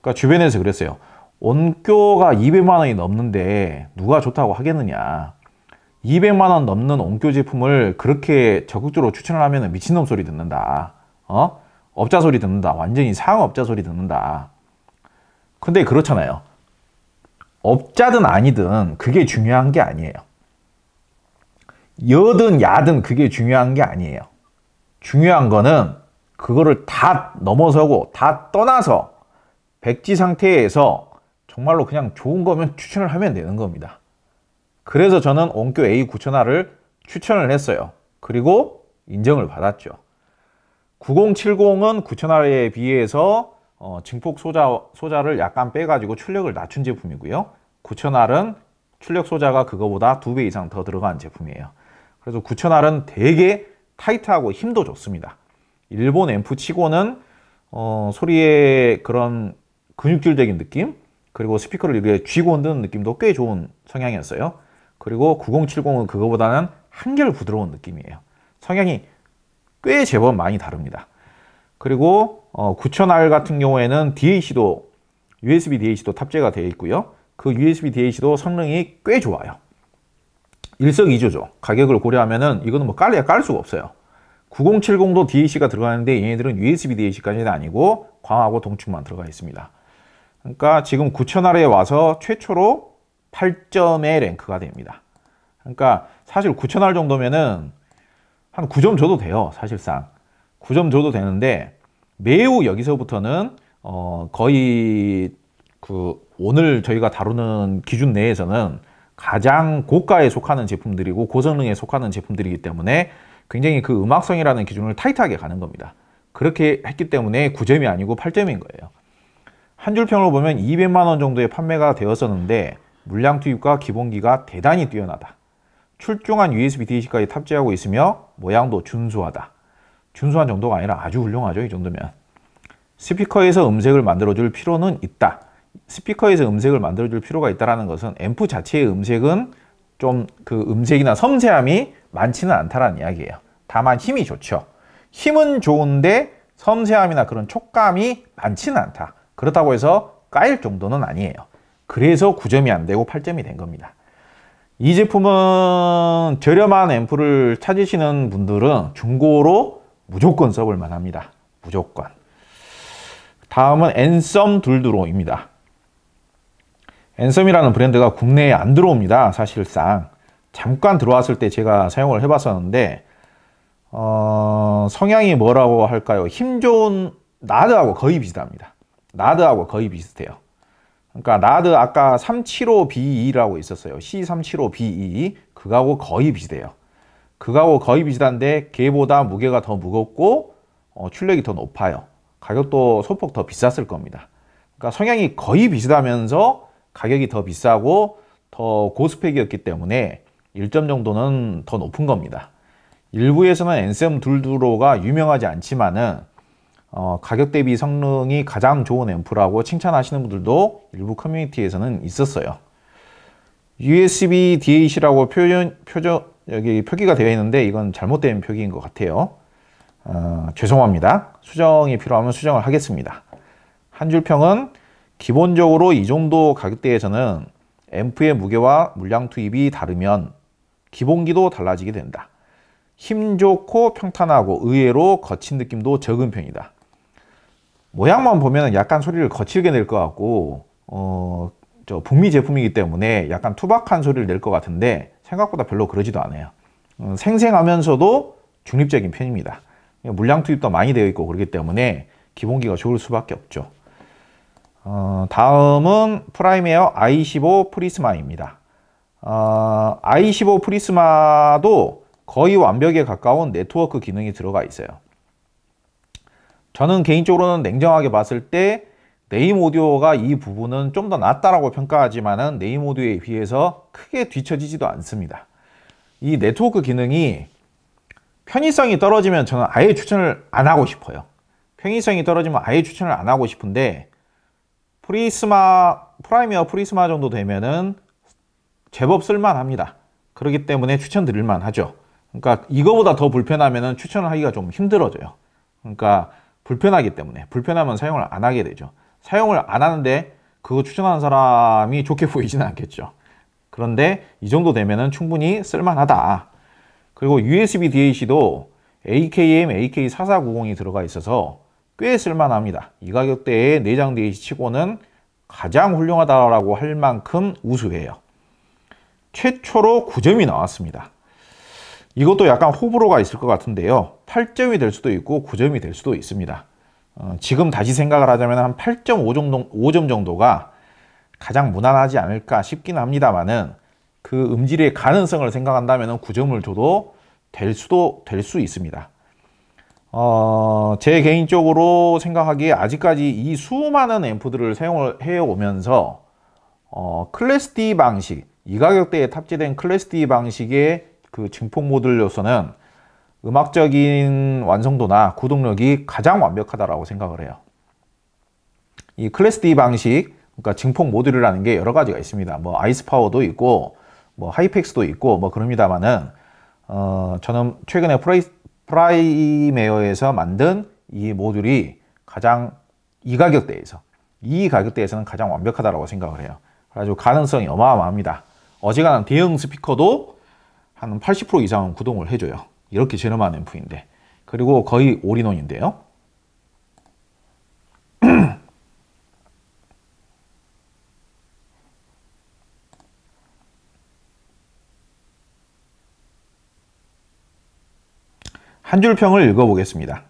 그러니까 주변에서 그랬어요. 원교가 200만 원이 넘는데 누가 좋다고 하겠느냐 200만 원 넘는 원교 제품을 그렇게 적극적으로 추천을 하면 미친놈 소리 듣는다 어? 업자 소리 듣는다 완전히 상업자 소리 듣는다 근데 그렇잖아요 업자든 아니든 그게 중요한 게 아니에요 여든 야든 그게 중요한 게 아니에요 중요한 거는 그거를 다 넘어서고 다 떠나서 백지 상태에서 정말로 그냥 좋은 거면 추천을 하면 되는 겁니다. 그래서 저는 원교 A9000R을 추천을 했어요. 그리고 인정을 받았죠. 9070은 9000R에 비해서 어, 증폭 소자, 소자를 약간 빼가지고 출력을 낮춘 제품이고요. 9000R은 출력 소자가 그거보다 두 배 이상 더 들어간 제품이에요. 그래서 9000R은 되게 타이트하고 힘도 좋습니다. 일본 앰프 치고는 어, 소리의 그런 근육질적인 느낌 그리고 스피커를 이렇게 쥐고 흔드는 느낌도 꽤 좋은 성향이었어요. 그리고 9070은 그거보다는 한결 부드러운 느낌이에요. 성향이 꽤 제법 많이 다릅니다. 그리고 어, 9000R 같은 경우에는 DAC도 USB DAC도 탑재가 되어 있고요. 그 USB DAC도 성능이 꽤 좋아요. 일석이조죠. 가격을 고려하면은 이거는 뭐 깔려야 깔 수가 없어요. 9070도 DAC가 들어가는데 얘네들은 USB DAC까지는 아니고 광하고 동축만 들어가 있습니다. 그러니까 지금 9 0 0 0 아래에 와서 최초로 8점의 랭크가 됩니다. 그러니까 사실 9천 알 정도면은 한 9점 줘도 돼요. 사실상 9점 줘도 되는데 매우 여기서부터는 어 거의 그 오늘 저희가 다루는 기준 내에서는 가장 고가에 속하는 제품들이고 고성능에 속하는 제품들이기 때문에 굉장히 그 음악성이라는 기준을 타이트하게 가는 겁니다. 그렇게 했기 때문에 9점이 아니고 8점인 거예요. 한 줄평으로 보면 200만 원 정도에 판매가 되었었는데 물량 투입과 기본기가 대단히 뛰어나다. 출중한 USB DC까지 탑재하고 있으며 모양도 준수하다. 준수한 정도가 아니라 아주 훌륭하죠. 이 정도면. 스피커에서 음색을 만들어줄 필요는 있다. 스피커에서 음색을 만들어줄 필요가 있다는 것은 앰프 자체의 음색은 좀 그 음색이나 섬세함이 많지는 않다라는 이야기예요. 다만 힘이 좋죠. 힘은 좋은데 섬세함이나 그런 촉감이 많지는 않다. 그렇다고 해서 까일 정도는 아니에요. 그래서 9점이 안 되고 8점이 된 겁니다. 이 제품은 저렴한 앰프를 찾으시는 분들은 중고로 무조건 써볼 만합니다. 무조건. 다음은 앤썸 둘드로입니다. 앤썸이라는 브랜드가 국내에 안 들어옵니다. 사실상. 잠깐 들어왔을 때 제가 사용을 해봤었는데 어, 성향이 뭐라고 할까요? 힘 좋은 나드하고 거의 비슷합니다. 나드하고 거의 비슷해요. 그러니까 나드 아까 375B2라고 있었어요. C375B2 그거하고 거의 비슷해요. 그거하고 거의 비슷한데 걔보다 무게가 더 무겁고 어, 출력이 더 높아요. 가격도 소폭 더 비쌌을 겁니다. 그러니까 성향이 거의 비슷하면서 가격이 더 비싸고 더 고스펙이었기 때문에 1점 정도는 더 높은 겁니다. 일부에서는 NCM 둘두로가 유명하지 않지만은 어, 가격 대비 성능이 가장 좋은 앰프라고 칭찬하시는 분들도 일부 커뮤니티에서는 있었어요. USB DAC라고 표현, 표저, 여기 표기가 되어 있는데 이건 잘못된 표기인 것 같아요. 어, 죄송합니다. 수정이 필요하면 수정을 하겠습니다. 한 줄 평은 기본적으로 이 정도 가격대에서는 앰프의 무게와 물량 투입이 다르면 기본기도 달라지게 된다. 힘 좋고 평탄하고 의외로 거친 느낌도 적은 편이다. 모양만 보면 약간 소리를 거칠게 낼 것 같고 어, 저 북미 제품이기 때문에 약간 투박한 소리를 낼 것 같은데 생각보다 별로 그러지도 않아요 어, 생생하면서도 중립적인 편입니다 물량 투입도 많이 되어 있고 그렇기 때문에 기본기가 좋을 수밖에 없죠 어, 다음은 프라임메어 i15 프리스마입니다 어, i15 프리스마도 거의 완벽에 가까운 네트워크 기능이 들어가 있어요 저는 개인적으로는 냉정하게 봤을 때 네임 오디오가 이 부분은 좀 더 낫다라고 평가하지만은 네임 오디오에 비해서 크게 뒤처지지도 않습니다. 이 네트워크 기능이 편의성이 떨어지면 저는 아예 추천을 안 하고 싶어요. 편의성이 떨어지면 아예 추천을 안 하고 싶은데 프리스마 프라이미어 프리스마 정도 되면은 제법 쓸만합니다. 그렇기 때문에 추천드릴만 하죠. 그러니까 이거보다 더 불편하면은 추천을 하기가 좀 힘들어져요. 그러니까 불편하기 때문에 불편하면 사용을 안 하게 되죠. 사용을 안 하는데 그거 추천하는 사람이 좋게 보이지는 않겠죠. 그런데 이 정도 되면은 충분히 쓸만하다. 그리고 USB DAC도 AKM AK4490이 들어가 있어서 꽤 쓸만합니다. 이 가격대에 내장 DAC 치고는 가장 훌륭하다라고 할 만큼 우수해요. 최초로 9점이 나왔습니다. 이것도 약간 호불호가 있을 것 같은데요. 8점이 될 수도 있고 9점이 될 수도 있습니다. 어, 지금 다시 생각을 하자면 한8.5 정도, 5점 정도가 가장 무난하지 않을까 싶긴 합니다만은 그 음질의 가능성을 생각한다면 9점을 줘도 될 수도 될 수 있습니다. 어, 제 개인적으로 생각하기에 아직까지 이 수많은 앰프들을 사용을 해오면서 어, 클래스 D 방식, 이 가격대에 탑재된 클래스 D 방식의 그 증폭 모듈로서는 음악적인 완성도나 구동력이 가장 완벽하다고 생각을 해요. 이 클래스 D 방식, 그러니까 증폭 모듈이라는 게 여러 가지가 있습니다. 뭐 아이스 파워도 있고, 뭐 하이펙스도 있고, 뭐 그럽니다만은 어, 저는 최근에 프라이, 프라이메어에서 만든 이 모듈이 가장 이 가격대에서 이 가격대에서는 가장 완벽하다고 생각을 해요. 그래가지고 가능성이 어마어마합니다. 어지간한 대형 스피커도 한 80% 이상은 구동을 해줘요. 이렇게 저렴한 앰프인데 그리고 거의 올인원인데요. 한 줄 평을 읽어보겠습니다.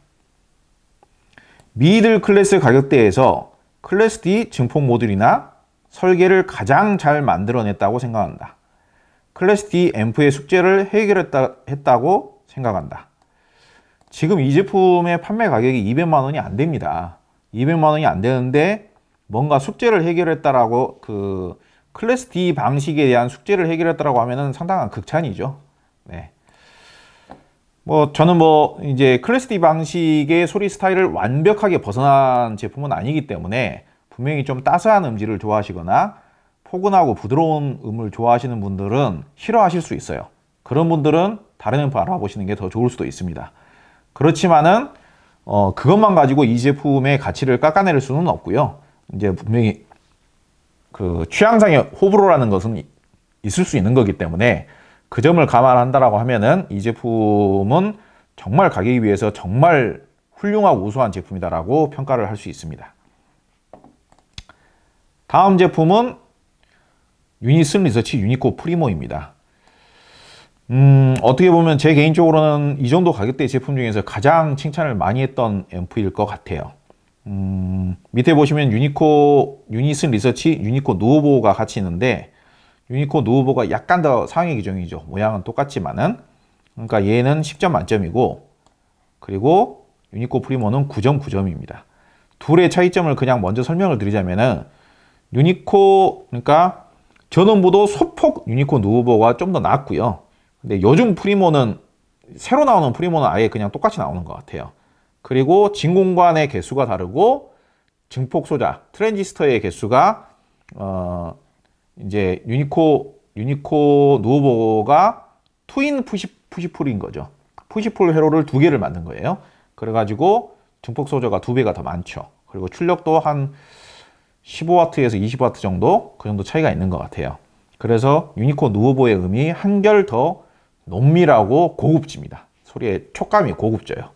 미들 클래스 가격대에서 클래스 D 증폭 모듈이나 설계를 가장 잘 만들어냈다고 생각한다. 클래스 D 앰프의 숙제를 해결했다고 생각한다. 지금 이 제품의 판매 가격이 200만 원이 안 됩니다. 200만 원이 안 되는데 뭔가 숙제를 해결했다라고 그 클래스 D 방식에 대한 숙제를 해결했다라고 하면은 상당한 극찬이죠. 네. 뭐 저는 뭐 이제 클래스 D 방식의 소리 스타일을 완벽하게 벗어난 제품은 아니기 때문에 분명히 좀 따스한 음질을 좋아하시거나 포근하고 부드러운 음을 좋아하시는 분들은 싫어하실 수 있어요. 그런 분들은 다른 앰프 알아보시는 게 더 좋을 수도 있습니다. 그렇지만은 어, 그것만 가지고 이 제품의 가치를 깎아낼 수는 없고요. 이제 분명히 그 취향상의 호불호라는 것은 있을 수 있는 거기 때문에 그 점을 감안한다라고 하면은 이 제품은 정말 가격에 비해서 정말 훌륭하고 우수한 제품이다라고 평가를 할 수 있습니다. 다음 제품은 유니슨 리서치 유니코 프리모입니다. 음, 어떻게 보면 제 개인적으로는 이 정도 가격대의 제품 중에서 가장 칭찬을 많이 했던 앰프일 것 같아요. 음, 밑에 보시면 유니코, 유니슨 리서치, 유니코 누오보가 같이 있는데 유니코 누오보가 약간 더 상위 기종이죠. 모양은 똑같지만은 그러니까 얘는 10점 만점이고 그리고 유니코 프리모는 9점 9점입니다. 둘의 차이점을 그냥 먼저 설명을 드리자면은 유니코 그러니까 전원부도 소폭 유니코 누오보가 좀 더 낫고요. 근데 요즘 프리모는 새로 나오는 프리모는 아예 그냥 똑같이 나오는 것 같아요. 그리고 진공관의 개수가 다르고 증폭 소자 트랜지스터의 개수가 어 이제 유니코 유니코 누보가 투인 푸시 푸시풀인 거죠. 푸시풀 회로를 두 개를 만든 거예요. 그래가지고 증폭 소자가 두 배가 더 많죠. 그리고 출력도 한 15W에서 20W 정도 그 정도 차이가 있는 것 같아요. 그래서 유니코 누보의 음이 한결 더 농밀하고 고급집니다. 소리의 촉감이 고급져요.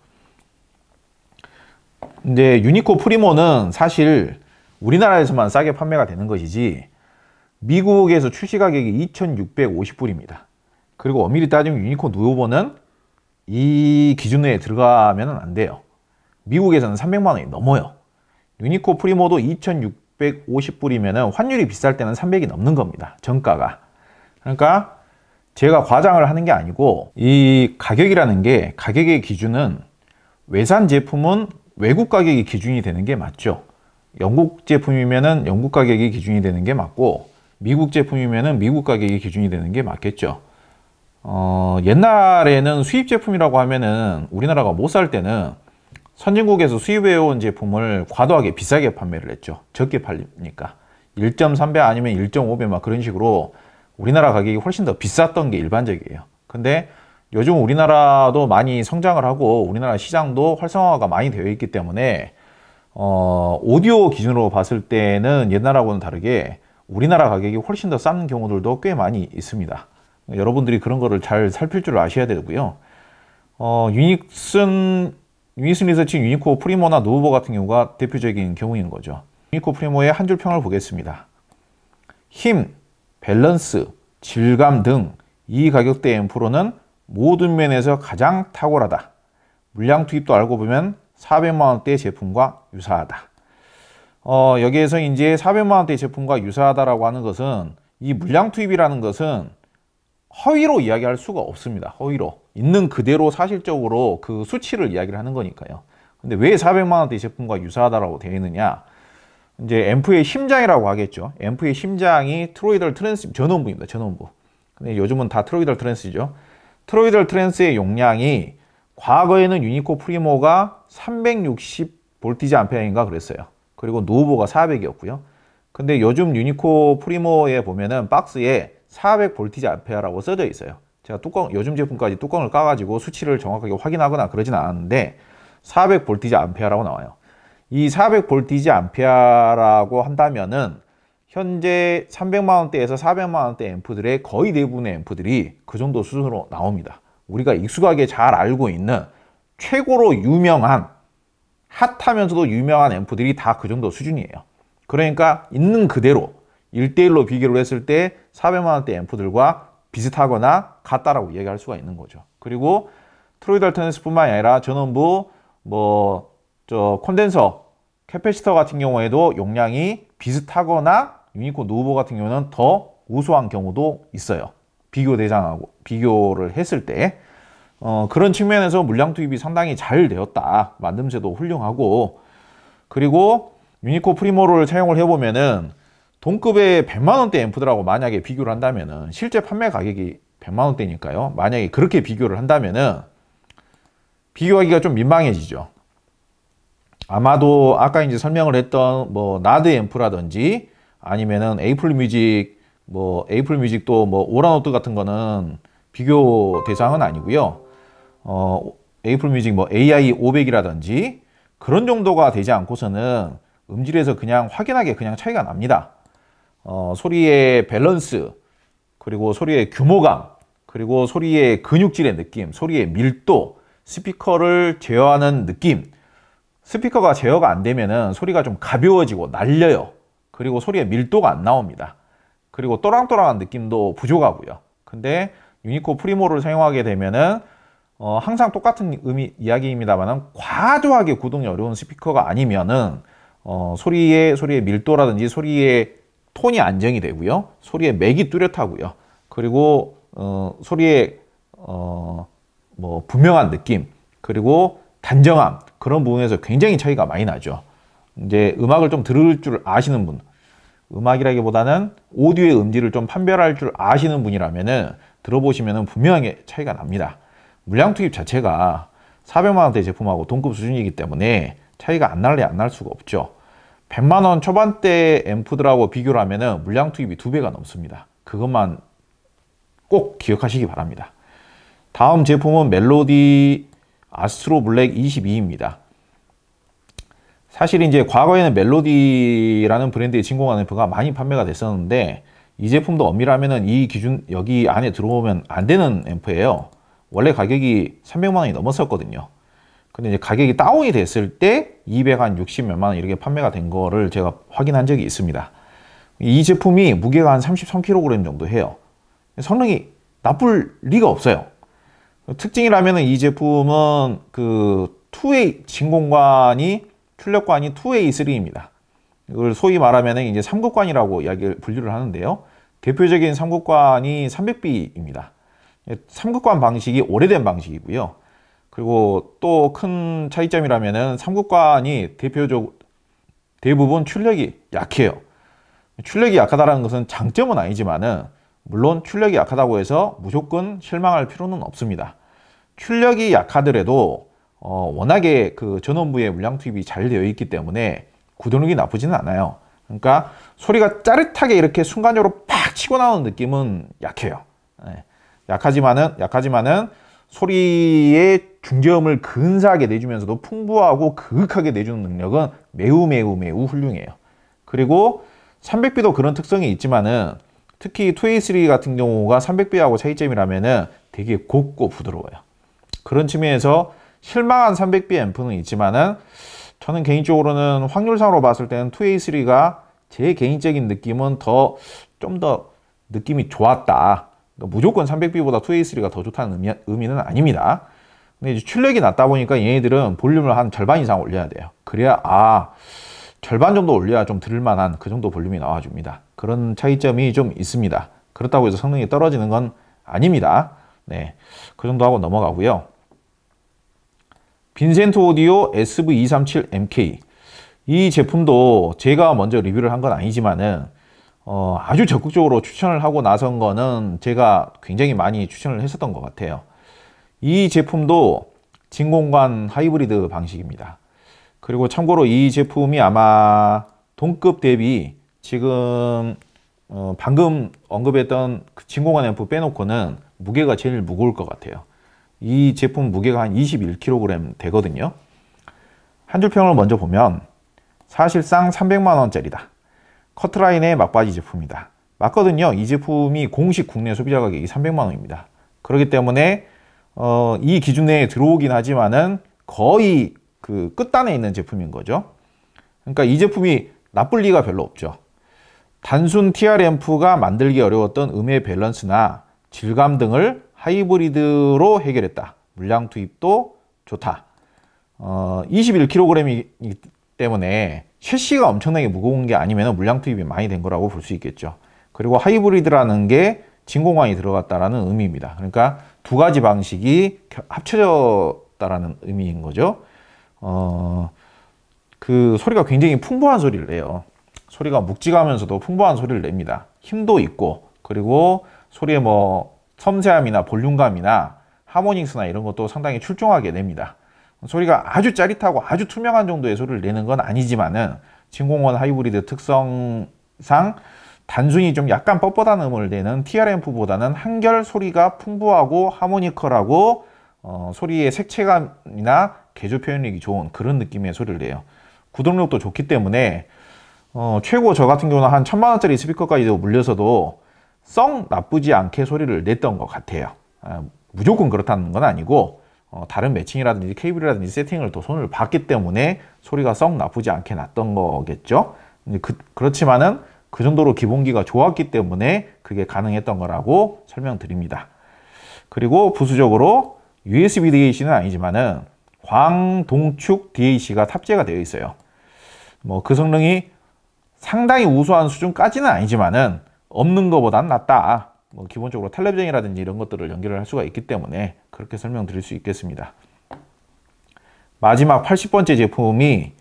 근데 유니코 프리모는 사실 우리나라에서만 싸게 판매가 되는 것이지 미국에서 출시 가격이 2650불입니다. 그리고 엄밀히 따지면 유니코 누오버는 이 기준에 들어가면 안 돼요. 미국에서는 300만 원이 넘어요. 유니코 프리모도 2650불이면 환율이 비쌀 때는 300이 넘는 겁니다. 정가가. 그러니까 제가 과장을 하는 게 아니고 이 가격이라는 게 가격의 기준은 외산 제품은 외국 가격이 기준이 되는 게 맞죠 영국 제품이면은 영국 가격이 기준이 되는 게 맞고 미국 제품이면은 미국 가격이 기준이 되는 게 맞겠죠 어, 옛날에는 수입 제품이라고 하면은 우리나라가 못 살 때는 선진국에서 수입해온 제품을 과도하게 비싸게 판매를 했죠 적게 팔리니까 1.3배 아니면 1.5배 막 그런 식으로 우리나라 가격이 훨씬 더 비쌌던 게 일반적이에요. 근데 요즘 우리나라도 많이 성장을 하고 우리나라 시장도 활성화가 많이 되어 있기 때문에 어, 오디오 기준으로 봤을 때는 옛날하고는 다르게 우리나라 가격이 훨씬 더 싼 경우들도 꽤 많이 있습니다. 여러분들이 그런 거를 잘 살필 줄 아셔야 되고요. 어, 유닉슨, 유닉슨 리서치 유니코 프리모나 노브버 같은 경우가 대표적인 경우인 거죠. 유니코 프리모의 한 줄 평을 보겠습니다. 힘, 밸런스, 질감 등 이 가격대 앰프로는 모든 면에서 가장 탁월하다. 물량 투입도 알고 보면 400만원대 제품과 유사하다. 어, 여기에서 이제 400만원대 제품과 유사하다라고 하는 것은 이 물량 투입이라는 것은 허위로 이야기할 수가 없습니다. 허위로. 있는 그대로 사실적으로 그 수치를 이야기를 하는 거니까요. 근데 왜 400만원대 제품과 유사하다라고 되어 있느냐? 이제 앰프의 심장이라고 하겠죠. 앰프의 심장이 트로이덜 트랜스 전원부입니다. 전원부. 근데 요즘은 다 트로이덜 트랜스죠. 트로이덜 트랜스의 용량이 과거에는 유니코 프리모가 360 볼티지 암페어인가 그랬어요. 그리고 노보가 400이었고요. 근데 요즘 유니코 프리모에 보면은 박스에 400 볼티지 암페어라고 써져 있어요. 제가 뚜껑 요즘 제품까지 뚜껑을 까가지고 수치를 정확하게 확인하거나 그러진 않았는데 400 볼티지 암페어라고 나와요. 이 400볼티지 암페어라고 한다면은 현재 300만원대에서 400만원대 앰프들의 거의 대부분의 앰프들이 그 정도 수준으로 나옵니다. 우리가 익숙하게 잘 알고 있는 최고로 유명한 핫하면서도 유명한 앰프들이 다 그 정도 수준이에요. 그러니까 있는 그대로 1대1로 비교를 했을 때 400만원대 앰프들과 비슷하거나 같다라고 얘기할 수가 있는 거죠. 그리고 트로이달터네스뿐만이 아니라 전원부 뭐저 콘덴서 캐패시터 같은 경우에도 용량이 비슷하거나 유니콘 노브 같은 경우는 더 우수한 경우도 있어요. 비교 대상하고 비교를 했을 때 어, 그런 측면에서 물량 투입이 상당히 잘 되었다. 만듦새도 훌륭하고 그리고 유니코 프리모를 사용을 해보면은 동급의 100만원대 앰프들하고 만약에 비교를 한다면은 실제 판매 가격이 100만원대니까요. 만약에 그렇게 비교를 한다면은 비교하기가 좀 민망해지죠. 아마도 아까 이제 설명을 했던 뭐 나드 앰프라든지 아니면은 에이플 뮤직 뭐 에이플 뮤직도 뭐 오라노트 같은 거는 비교 대상은 아니고요. 어, 에이플 뮤직 뭐 AI 500이라든지 그런 정도가 되지 않고서는 음질에서 그냥 확연하게 그냥 차이가 납니다. 어, 소리의 밸런스 그리고 소리의 규모감 그리고 소리의 근육질의 느낌, 소리의 밀도, 스피커를 제어하는 느낌 스피커가 제어가 안 되면은 소리가 좀 가벼워지고 날려요. 그리고 소리의 밀도가 안 나옵니다. 그리고 또랑또랑한 느낌도 부족하고요. 근데 유니코 프리모를 사용하게 되면은 어, 항상 똑같은 의미 이야기입니다만은 과도하게 구동이 어려운 스피커가 아니면은 어, 소리의 소리의 밀도라든지 소리의 톤이 안정이 되고요. 소리의 맥이 뚜렷하고요. 그리고 어, 소리의 어, 뭐 분명한 느낌 그리고 단정함 그런 부분에서 굉장히 차이가 많이 나죠. 이제 음악을 좀 들을 줄 아시는 분, 음악이라기보다는 오디오의 음질을 좀 판별할 줄 아시는 분이라면은 들어보시면은 분명하게 차이가 납니다. 물량 투입 자체가 400만 원대 제품하고 동급 수준이기 때문에 차이가 안 날래 안 날 수가 없죠. 100만 원 초반대 앰프들하고 비교를 하면은 물량 투입이 두 배가 넘습니다. 그것만 꼭 기억하시기 바랍니다. 다음 제품은 멜로디 아스트로 블랙 22입니다. 사실 이제 과거에는 멜로디라는 브랜드의 진공 아앰프가 많이 판매가 됐었는데 이 제품도 엄밀하면이 기준 여기 안에 들어오면 안 되는 앰프예요. 원래 가격이 300만 원이 넘었었거든요. 근데 이제 가격이 다운이 됐을 때 260 몇만 원 이렇게 판매가 된 거를 제가 확인한 적이 있습니다. 이 제품이 무게가 한 33kg 정도 해요. 성능이 나쁠 리가 없어요. 특징이라면 이 제품은 그 투웨이 진공관이 출력관이 투웨이 3입니다. 이걸 소위 말하면 이제 3극관이라고 이야기를 분류를 하는데요. 대표적인 3극관이 300B입니다. 3극관 예, 방식이 오래된 방식이고요. 그리고 또 큰 차이점이라면은 3관이 대표적 대부분 출력이 약해요. 출력이 약하다는 것은 장점은 아니지만은 물론 출력이 약하다고 해서 무조건 실망할 필요는 없습니다. 출력이 약하더라도 어, 워낙에 그 전원부의 물량 투입이 잘 되어 있기 때문에 구동력이 나쁘지는 않아요. 그러니까 소리가 짜릿하게 이렇게 순간적으로 팍 치고 나오는 느낌은 약해요. 네. 약하지만은 약하지만은 소리의 중저음을 근사하게 내주면서도 풍부하고 그윽하게 내주는 능력은 매우 매우 매우 훌륭해요. 그리고 300B도 그런 특성이 있지만은 특히 2A3 같은 경우가 300B하고 차이점이라면은 되게 곱고 부드러워요. 그런 측면에서 실망한 300B 앰프는 있지만은 저는 개인적으로는 확률상으로 봤을 때는 2A3가 제 개인적인 느낌은 더 좀더 더 느낌이 좋았다. 그러니까 무조건 300B보다 2A3가 더 좋다는 의미, 는 아닙니다. 근데 이제 출력이 낮다 보니까 얘네들은 볼륨을 한 절반 이상 올려야 돼요. 그래야 아 절반 정도 올려야 좀 들을만한 그 정도 볼륨이 나와줍니다. 그런 차이점이 좀 있습니다. 그렇다고 해서 성능이 떨어지는 건 아닙니다. 네, 그 정도 하고 넘어가고요. 빈센트 오디오 SV237MK 이 제품도 제가 먼저 리뷰를 한 건 아니지만은 어, 아주 적극적으로 추천을 하고 나선 거는 제가 굉장히 많이 추천을 했었던 것 같아요. 이 제품도 진공관 하이브리드 방식입니다. 그리고 참고로 이 제품이 아마 동급 대비 지금 어 방금 언급했던 그 진공관 앰프 빼놓고는 무게가 제일 무거울 것 같아요. 이 제품 무게가 한 21kg 되거든요. 한 줄평을 먼저 보면 사실상 300만원짜리다. 커트라인의 막바지 제품이다. 맞거든요. 이 제품이 공식 국내 소비자 가격이 300만원입니다. 그렇기 때문에 어, 이 기준에 들어오긴 하지만은 거의 그 끝단에 있는 제품인 거죠. 그러니까 이 제품이 나쁠 리가 별로 없죠. 단순 TR 앰프가 만들기 어려웠던 음의 밸런스나 질감 등을 하이브리드로 해결했다. 물량 투입도 좋다. 어, 21kg이기 때문에 셰시가 엄청나게 무거운 게 아니면 물량 투입이 많이 된 거라고 볼 수 있겠죠. 그리고 하이브리드라는 게 진공관이 들어갔다라는 의미입니다. 그러니까 두 가지 방식이 합쳐졌다라는 의미인 거죠. 어, 그 소리가 굉장히 풍부한 소리를 내요. 소리가 묵직하면서도 풍부한 소리를 냅니다. 힘도 있고 그리고 소리의 뭐 섬세함이나 볼륨감이나 하모닉스나 이런 것도 상당히 출중하게 냅니다. 소리가 아주 짜릿하고 아주 투명한 정도의 소리를 내는 건 아니지만은 진공원 하이브리드 특성상 단순히 좀 약간 뻣뻣한 음을 내는 t r 앰프보다는 한결 소리가 풍부하고 하모니컬하고 어, 소리의 색채감이나 개조 표현력이 좋은 그런 느낌의 소리를 내요. 구동력도 좋기 때문에 어, 최고 저 같은 경우는 한 천만 원짜리 스피커까지 도 물려서도 썩 나쁘지 않게 소리를 냈던 것 같아요. 아, 무조건 그렇다는 건 아니고 어, 다른 매칭이라든지 케이블이라든지 세팅을 또 손을 봤기 때문에 소리가 썩 나쁘지 않게 났던 거겠죠. 그, 그렇지만은 그 정도로 기본기가 좋았기 때문에 그게 가능했던 거라고 설명드립니다. 그리고 부수적으로 USB DAC는 아니지만은 광동축 DAC가 탑재가 되어 있어요. 뭐 그 성능이 상당히 우수한 수준까지는 아니지만은 없는 것보단 낫다. 뭐 기본적으로 텔레비전이라든지 이런 것들을 연결을 할 수가 있기 때문에 그렇게 설명드릴 수 있겠습니다. 마지막 80번째 제품이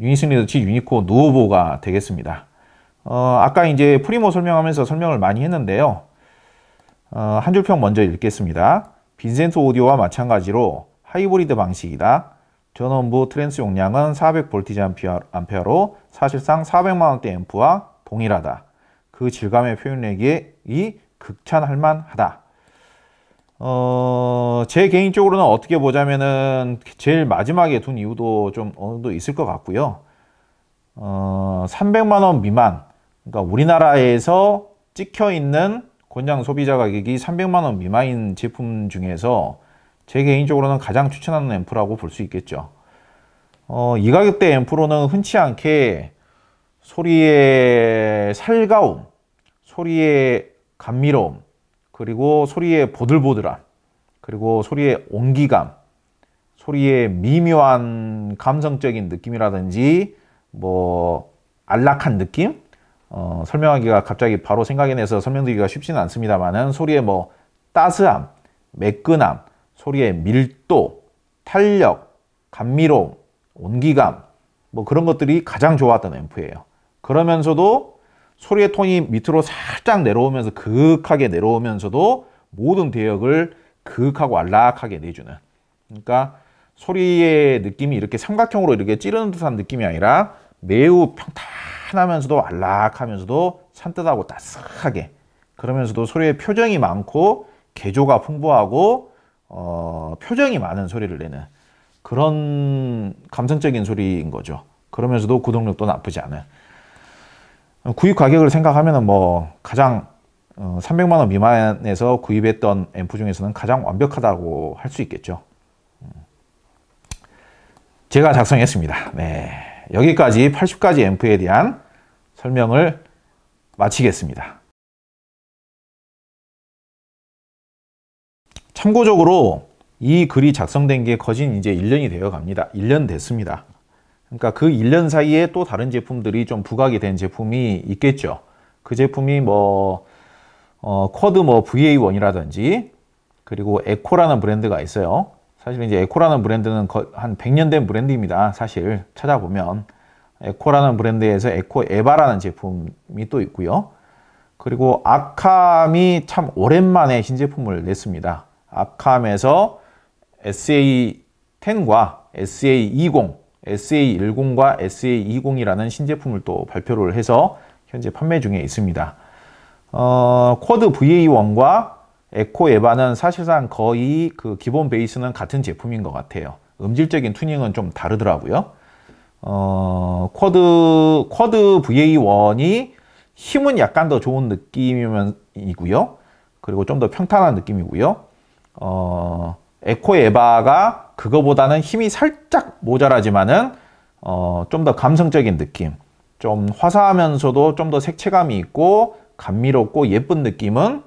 유니슨 리더치 유니코 누오보가 되겠습니다. 어, 아까 이제 프리모 설명하면서 설명을 많이 했는데요. 어, 한줄평 먼저 읽겠습니다. 빈센트 오디오와 마찬가지로 하이브리드 방식이다. 전원부 트랜스 용량은 400Vampe로 사실상 400만원대 앰프와 동일하다. 그 질감의 표현력이 극찬할 만하다. 어, 제 개인적으로는 어떻게 보자면은 제일 마지막에 둔 이유도 좀 어느 정도 있을 것 같고요. 어, 300만원 미만, 그러니까 우리나라에서 찍혀 있는 권장 소비자 가격이 300만원 미만인 제품 중에서 제 개인적으로는 가장 추천하는 앰프라고 볼 수 있겠죠. 어, 이 가격대 앰프로는 흔치 않게 소리의 살가움, 소리의 감미로움, 그리고 소리의 보들보들함, 그리고 소리의 온기감, 소리의 미묘한 감성적인 느낌이라든지 뭐 안락한 느낌 어, 설명하기가 갑자기 바로 생각이 나서 설명드리기가 쉽지는 않습니다만 소리의 뭐 따스함, 매끈함, 소리의 밀도, 탄력, 감미로움, 온기감 뭐 그런 것들이 가장 좋았던 앰프예요. 그러면서도 소리의 톤이 밑으로 살짝 내려오면서 극하게 내려오면서도 모든 대역을 극하고 안락하게 내주는 그러니까 소리의 느낌이 이렇게 삼각형으로 이렇게 찌르는 듯한 느낌이 아니라 매우 평탄하면서도 안락하면서도 산뜻하고 따스하게 그러면서도 소리의 표정이 많고 개조가 풍부하고 어, 표정이 많은 소리를 내는 그런 감성적인 소리인 거죠. 그러면서도 구동력도 나쁘지 않은. 구입 가격을 생각하면 뭐 가장 300만 어, 원 미만에서 구입했던 앰프 중에서는 가장 완벽하다고 할 수 있겠죠. 음. 제가 작성했습니다. 네. 여기까지 80가지 앰프에 대한 설명을 마치겠습니다. 참고적으로 이 글이 작성된 게 거진 이제 1년이 되어 갑니다. 1년 됐습니다. 그러니까 그 1년 사이에 또 다른 제품들이 좀 부각이 된 제품이 있겠죠. 그 제품이 뭐, 어, 쿼드 뭐 VA1이라든지, 그리고 에코라는 브랜드가 있어요. 사실 이제 에코라는 브랜드는 한 100년 된 브랜드입니다. 사실 찾아보면. 에코라는 브랜드에서 에코 에바라는 제품이 또 있고요. 그리고 아캄이 참 오랜만에 신제품을 냈습니다. 아캄에서 SA10과 SA20, SA10과 SA20이라는 신제품을 또 발표를 해서 현재 판매 중에 있습니다. 어, 쿼드 VA1과 에코 에바는 사실상 거의 그 기본 베이스는 같은 제품인 것 같아요. 음질적인 튜닝은좀 다르더라고요. 어, 쿼드, 쿼드 VA1이 힘은 약간 더 좋은 느낌이고요. 그리고 좀 더 평탄한 느낌이고요. 어, 에코 에바가 그거보다는 힘이 살짝 모자라지만은 어, 좀 더 감성적인 느낌, 좀 화사하면서도 좀 더 색채감이 있고 감미롭고 예쁜 느낌은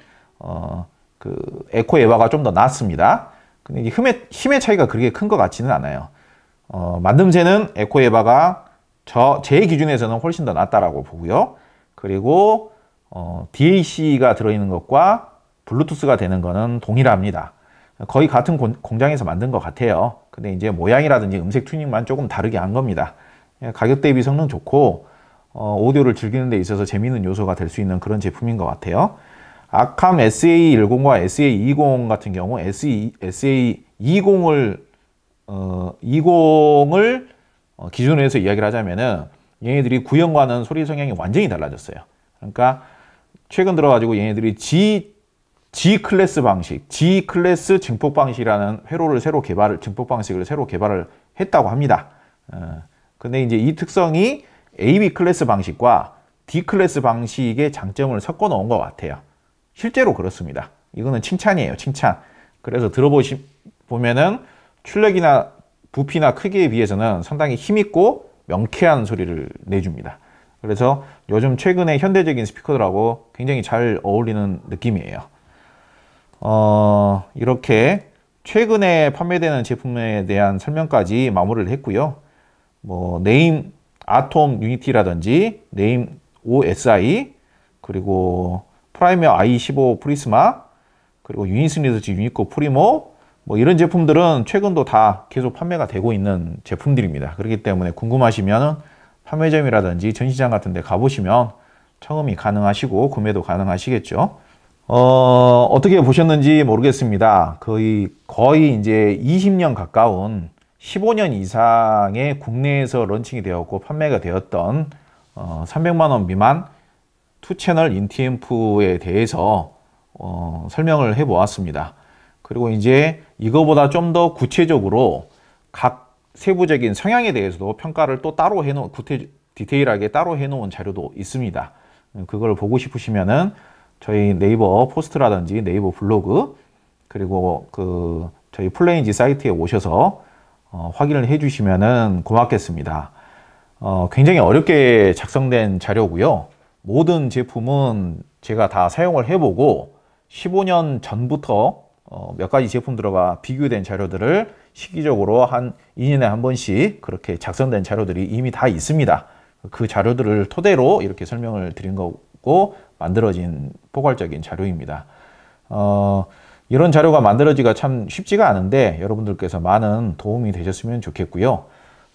어, 그 에코 에바가 좀 더 낫습니다. 근데 이게 힘의, 힘의 차이가 그렇게 큰 것 같지는 않아요. 어, 만듦새는 에코 에바가 저, 제 기준에서는 훨씬 더 낫다라고 보고요. 그리고 어, DAC가 들어있는 것과 블루투스가 되는 것은 동일합니다. 거의 같은 공장에서 만든 것 같아요. 근데 이제 모양이라든지 음색 튜닝만 조금 다르게한 겁니다. 예, 가격 대비 성능 좋고 어, 오디오를 즐기는 데 있어서 재미있는 요소가 될 수 있는 그런 제품인 것 같아요. 아캄 SA10과 SA20 같은 경우 SA, e, SA20을 어, 20을 어, 기준으로 해서 이야기를 하자면은 얘네들이 구형과는 소리 성향이 완전히 달라졌어요. 그러니까 최근 들어가지고 얘네들이 G G클래스 방식, G클래스 증폭 방식이라는 회로를 새로 개발을, 증폭 방식을 새로 개발을 했다고 합니다. 어, 근데 이제 이 특성이 AB 클래스 방식과 D 클래스 방식의 장점을 섞어 놓은 것 같아요. 실제로 그렇습니다. 이거는 칭찬이에요, 칭찬. 그래서 들어보시, 보면은 출력이나 부피나 크기에 비해서는 상당히 힘있고 명쾌한 소리를 내줍니다. 그래서 요즘 최근에 현대적인 스피커들하고 굉장히 잘 어울리는 느낌이에요. 어, 이렇게 최근에 판매되는 제품에 대한 설명까지 마무리를 했고요. 뭐 네임 아톰 유니티라든지 네임 OSI 그리고 프라이머 i15 프리스마 그리고 유니스니드지 유니코 프리모 뭐 이런 제품들은 최근도 다 계속 판매가 되고 있는 제품들입니다. 그렇기 때문에 궁금하시면 판매점이라든지 전시장 같은 데 가보시면 청음이 가능하시고 구매도 가능하시겠죠. 어, 어떻게 보셨는지 모르겠습니다. 거의, 거의 이제 20년 가까운 15년 이상의 국내에서 런칭이 되었고 판매가 되었던 어, 300만원 미만 투채널 인티앰프에 대해서 어, 설명을 해 보았습니다. 그리고 이제 이거보다 좀 더 구체적으로 각 세부적인 성향에 대해서도 평가를 또 따로 해놓은 구태, 디테일하게 따로 해놓은 자료도 있습니다. 그걸 보고 싶으시면은 저희 네이버 포스트라든지 네이버 블로그 그리고 그 저희 플레인지 사이트에 오셔서 어, 확인을 해주시면 고맙겠습니다. 어, 굉장히 어렵게 작성된 자료고요. 모든 제품은 제가 다 사용을 해보고 15년 전부터 어, 몇 가지 제품들과 비교된 자료들을 시기적으로 한 2년에 한 번씩 그렇게 작성된 자료들이 이미 다 있습니다. 그 자료들을 토대로 이렇게 설명을 드린 거고 만들어진 포괄적인 자료입니다. 어, 이런 자료가 만들어지가 기참 쉽지가 않은데 여러분들께서 많은 도움이 되셨으면 좋겠고요.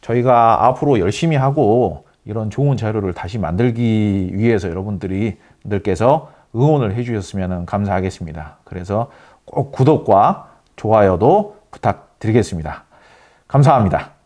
저희가 앞으로 열심히 하고 이런 좋은 자료를 다시 만들기 위해서 여러분들 분들께서 응원을 해주셨으면 감사하겠습니다. 그래서 꼭 구독과 좋아요도 부탁드리겠습니다. 감사합니다.